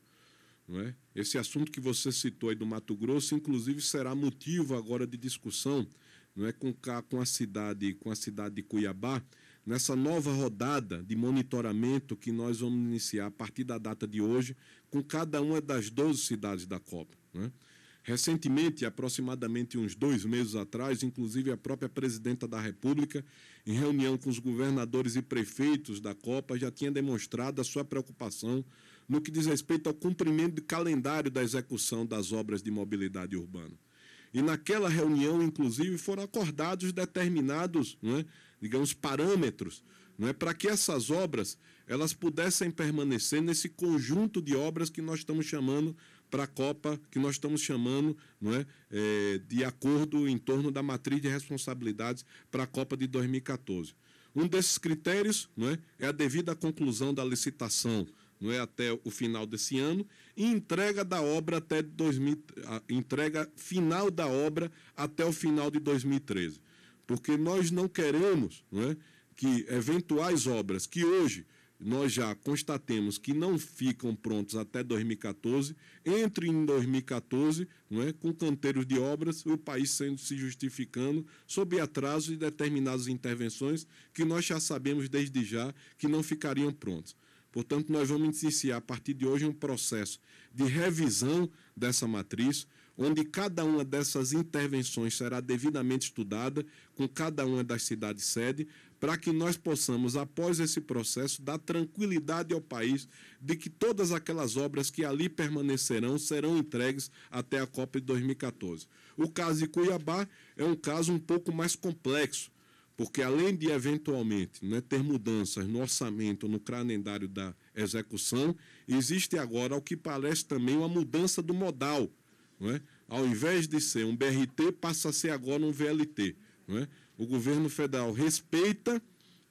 Não é? Esse assunto que você citou aí do Mato Grosso, inclusive, será motivo agora de discussão não é, com, com, a cidade, com a cidade de Cuiabá, nessa nova rodada de monitoramento que nós vamos iniciar a partir da data de hoje, com cada uma das 12 cidades da Copa. Não é? Recentemente, aproximadamente uns dois meses atrás, inclusive a própria presidenta da República, em reunião com os governadores e prefeitos da Copa, já tinha demonstrado a sua preocupação no que diz respeito ao cumprimento do calendário da execução das obras de mobilidade urbana. E naquela reunião, inclusive, foram acordados determinados, é, digamos, parâmetros é, para que essas obras elas pudessem permanecer nesse conjunto de obras que nós estamos chamando de para a Copa que nós estamos chamando não é, é, de acordo em torno da matriz de responsabilidades para a Copa de 2014. Um desses critérios não é, é a devida conclusão da licitação não é, até o final desse ano e entrega da obra até 2000, entrega final da obra até o final de 2013. Porque nós não queremos não é, que eventuais obras que hoje nós já constatemos que não ficam prontos até 2014, entre em 2014, não é, com canteiros de obras, o país sendo se justificando sob atraso de determinadas intervenções que nós já sabemos desde já que não ficariam prontos. Portanto, nós vamos iniciar a partir de hoje um processo de revisão dessa matriz, onde cada uma dessas intervenções será devidamente estudada com cada uma das cidades sede, para que nós possamos, após esse processo, dar tranquilidade ao país de que todas aquelas obras que ali permanecerão serão entregues até a Copa de 2014. O caso de Cuiabá é um caso um pouco mais complexo, porque além de eventualmente né, ter mudanças no orçamento, no calendário da execução, existe agora, ao que parece, também uma mudança do modal. Não é? Ao invés de ser um BRT, passa a ser agora um VLT. Não é? o governo federal respeita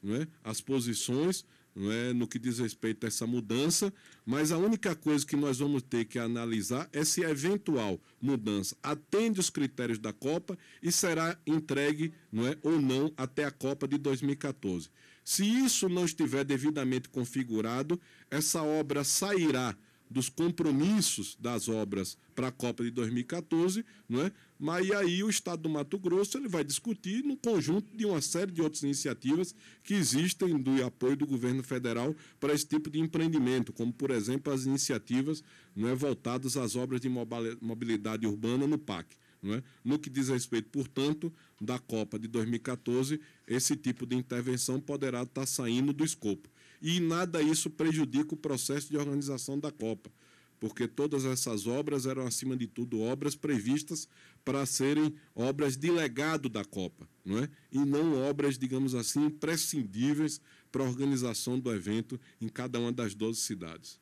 é, as posições é, no que diz respeito a essa mudança, mas a única coisa que nós vamos ter que analisar é se a eventual mudança atende os critérios da Copa e será entregue não é, ou não até a Copa de 2014. Se isso não estiver devidamente configurado, essa obra sairá dos compromissos das obras para a Copa de 2014, não é? Mas aí o Estado do Mato Grosso ele vai discutir no conjunto de uma série de outras iniciativas que existem do apoio do governo federal para esse tipo de empreendimento, como, por exemplo, as iniciativas é voltadas às obras de mobilidade urbana no PAC. É? No que diz respeito, portanto, da Copa de 2014, esse tipo de intervenção poderá estar saindo do escopo. E nada isso prejudica o processo de organização da Copa porque todas essas obras eram, acima de tudo, obras previstas para serem obras de legado da Copa, não é? e não obras, digamos assim, imprescindíveis para a organização do evento em cada uma das 12 cidades.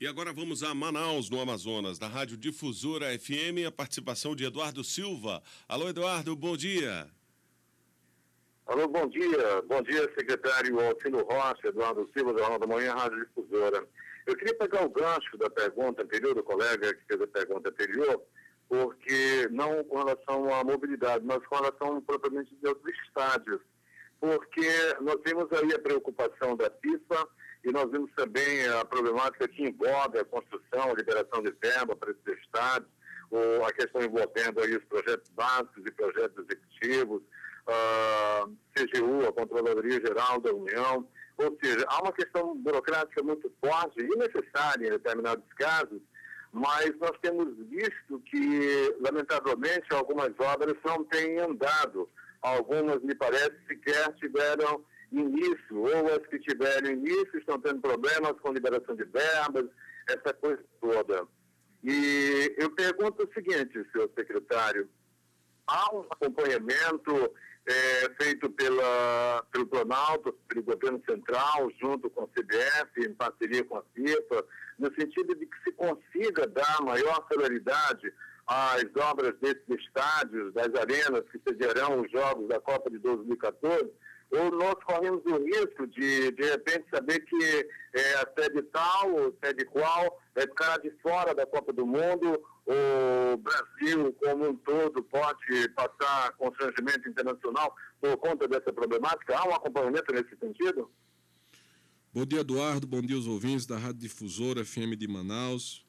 E agora vamos a Manaus, no Amazonas, da Rádio Difusora FM, a participação de Eduardo Silva. Alô, Eduardo, bom dia. Alô, bom dia. Bom dia, secretário Altino Rocha, Eduardo Silva, Jornal da Manhã, Rádio Difusora. Eu queria pegar o gancho da pergunta anterior, do colega que fez a pergunta anterior, porque não com relação à mobilidade, mas com relação propriamente aos estádios. Porque nós vimos aí a preocupação da FIFA e nós vimos também a problemática que envolve a construção, a liberação de verba para esses estádios, ou a questão envolvendo aí os projetos básicos e projetos executivos, a ah, CGU, a Controladoria Geral da União, ou seja, há uma questão burocrática muito forte e necessária em determinados casos, mas nós temos visto que, lamentavelmente, algumas obras não têm andado. Algumas, me parece, sequer tiveram início, ou as que tiveram início estão tendo problemas com liberação de verbas, essa coisa toda. E eu pergunto o seguinte, senhor secretário: há um acompanhamento é, feito pela, pelo Planalto, pelo Governo Central, junto com a CBF, em parceria com a FIFA, no sentido de que se consiga dar maior celeridade às obras desses estádios, das arenas que sediarão os jogos da Copa de 2014, ou nós corremos o risco de, de repente, saber que é, a sede tal ou sede qual vai é ficar de fora da Copa do Mundo o Brasil como um todo pode passar constrangimento internacional por conta dessa problemática? Há um acompanhamento nesse sentido? Bom dia, Eduardo. Bom dia aos ouvintes da Rádio Difusora FM de Manaus.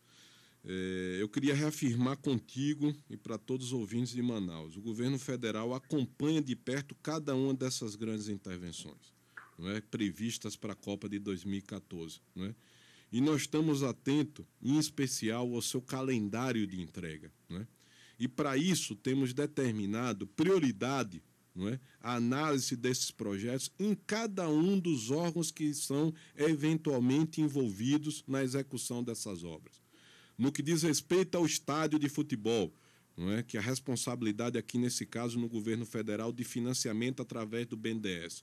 É, eu queria reafirmar contigo e para todos os ouvintes de Manaus: o governo federal acompanha de perto cada uma dessas grandes intervenções não é, previstas para a Copa de 2014. Não é? E nós estamos atentos, em especial, ao seu calendário de entrega. Né? E para isso temos determinado prioridade é? a análise desses projetos em cada um dos órgãos que são eventualmente envolvidos na execução dessas obras. No que diz respeito ao estádio de futebol, é? que a responsabilidade aqui, nesse caso, no governo federal, de financiamento através do BNDES.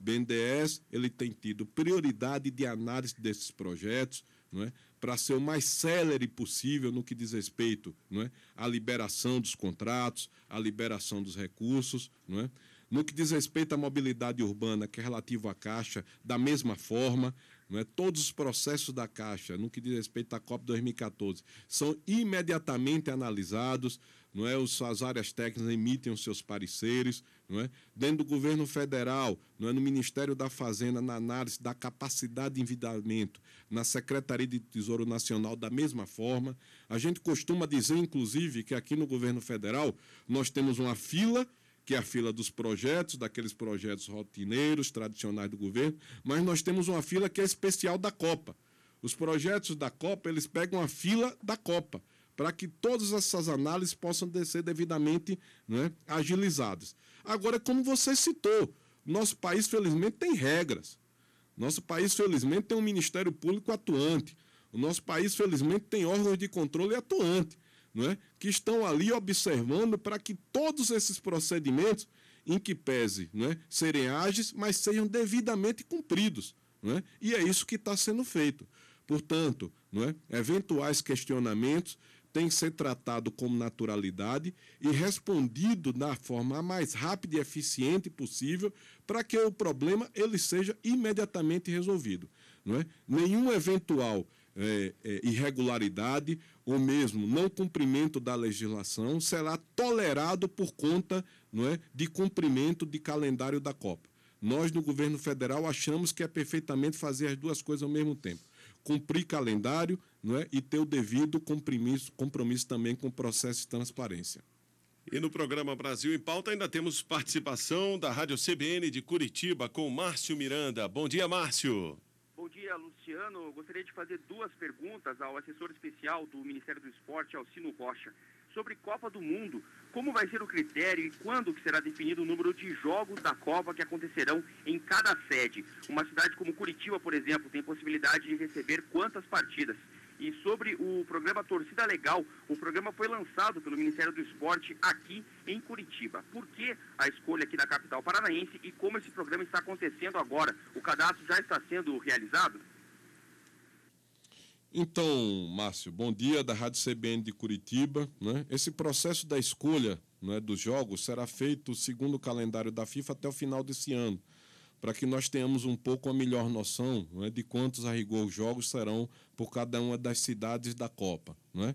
BNDES ele tem tido prioridade de análise desses projetos é? para ser o mais célere possível no que diz respeito é? à liberação dos contratos, à liberação dos recursos. É? No que diz respeito à mobilidade urbana, que é relativo à Caixa, da mesma forma, é? todos os processos da Caixa, no que diz respeito à COP 2014, são imediatamente analisados, não é? as áreas técnicas emitem os seus pareceres, não é? dentro do governo federal, não é? no Ministério da Fazenda, na análise da capacidade de endividamento, na Secretaria de Tesouro Nacional, da mesma forma. A gente costuma dizer, inclusive, que aqui no governo federal nós temos uma fila que é a fila dos projetos, daqueles projetos rotineiros, tradicionais do governo, mas nós temos uma fila que é especial da Copa. Os projetos da Copa, eles pegam a fila da Copa, para que todas essas análises possam ser devidamente né, agilizadas. Agora, como você citou, nosso país, felizmente, tem regras. Nosso país, felizmente, tem um Ministério Público atuante. O nosso país, felizmente, tem órgãos de controle atuante, não é? que estão ali observando para que todos esses procedimentos, em que pese não é? serem ágeis, mas sejam devidamente cumpridos. Não é? E é isso que está sendo feito. Portanto, não é? eventuais questionamentos tem que ser tratado com naturalidade e respondido da forma mais rápida e eficiente possível para que o problema ele seja imediatamente resolvido. Não é? Nenhum eventual é, é, irregularidade ou mesmo não cumprimento da legislação será tolerado por conta não é, de cumprimento de calendário da Copa. Nós, no governo federal, achamos que é perfeitamente fazer as duas coisas ao mesmo tempo: cumprir calendário não é? e ter o devido compromisso, compromisso também com o processo de transparência. E no programa Brasil em Pauta ainda temos participação da Rádio CBN de Curitiba com Márcio Miranda. Bom dia, Márcio. Bom dia, Luciano. gostaria de fazer duas perguntas ao assessor especial do Ministério do Esporte, Alcino Rocha, sobre Copa do Mundo. Como vai ser o critério e quando que será definido o número de jogos da Copa que acontecerão em cada sede? Uma cidade como Curitiba, por exemplo, tem possibilidade de receber quantas partidas? E sobre o programa Torcida Legal, o programa foi lançado pelo Ministério do Esporte aqui em Curitiba. Por que a escolha aqui da capital paranaense e como esse programa está acontecendo agora? O cadastro já está sendo realizado? Então, Márcio, bom dia da Rádio CBN de Curitiba. Né? Esse processo da escolha né, dos jogos será feito segundo o calendário da FIFA até o final desse ano para que nós tenhamos um pouco a melhor noção é, de quantos a rigor os jogos serão por cada uma das cidades da Copa. É?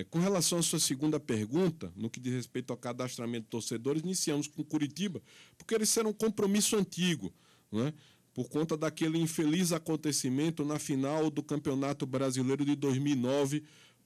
é, com relação à sua segunda pergunta, no que diz respeito ao cadastramento de torcedores, iniciamos com Curitiba, porque eles serão um compromisso antigo, é? por conta daquele infeliz acontecimento na final do Campeonato Brasileiro de 2009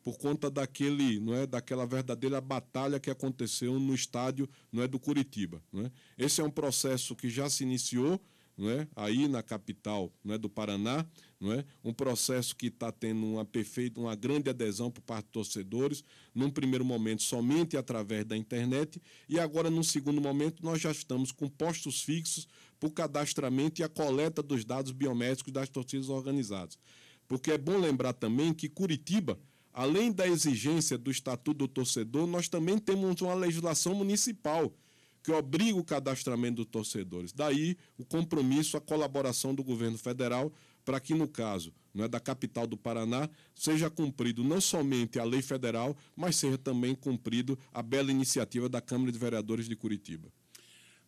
por conta daquele, não é, daquela verdadeira batalha que aconteceu no estádio, não é, do Curitiba, não é? Esse é um processo que já se iniciou, não é, aí na capital, não é, do Paraná, não é? Um processo que está tendo uma perfeita, uma grande adesão por parte dos torcedores, num primeiro momento somente através da internet e agora num segundo momento nós já estamos com postos fixos para o cadastramento e a coleta dos dados biométricos das torcidas organizadas. Porque é bom lembrar também que Curitiba Além da exigência do Estatuto do Torcedor, nós também temos uma legislação municipal que obriga o cadastramento dos torcedores. Daí o compromisso, a colaboração do governo federal para que, no caso é da capital do Paraná, seja cumprido não somente a lei federal, mas seja também cumprido a bela iniciativa da Câmara de Vereadores de Curitiba.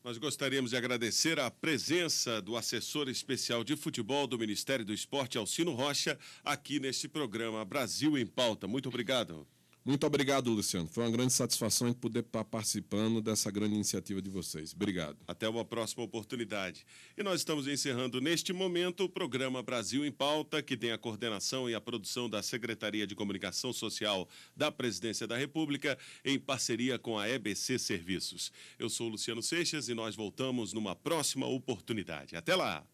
Nós gostaríamos de agradecer a presença do assessor especial de futebol do Ministério do Esporte, Alcino Rocha, aqui neste programa Brasil em Pauta. Muito obrigado. Muito obrigado, Luciano. Foi uma grande satisfação em poder estar participando dessa grande iniciativa de vocês. Obrigado. Até uma próxima oportunidade. E nós estamos encerrando neste momento o programa Brasil em Pauta, que tem a coordenação e a produção da Secretaria de Comunicação Social da Presidência da República, em parceria com a EBC Serviços. Eu sou Luciano Seixas e nós voltamos numa próxima oportunidade. Até lá!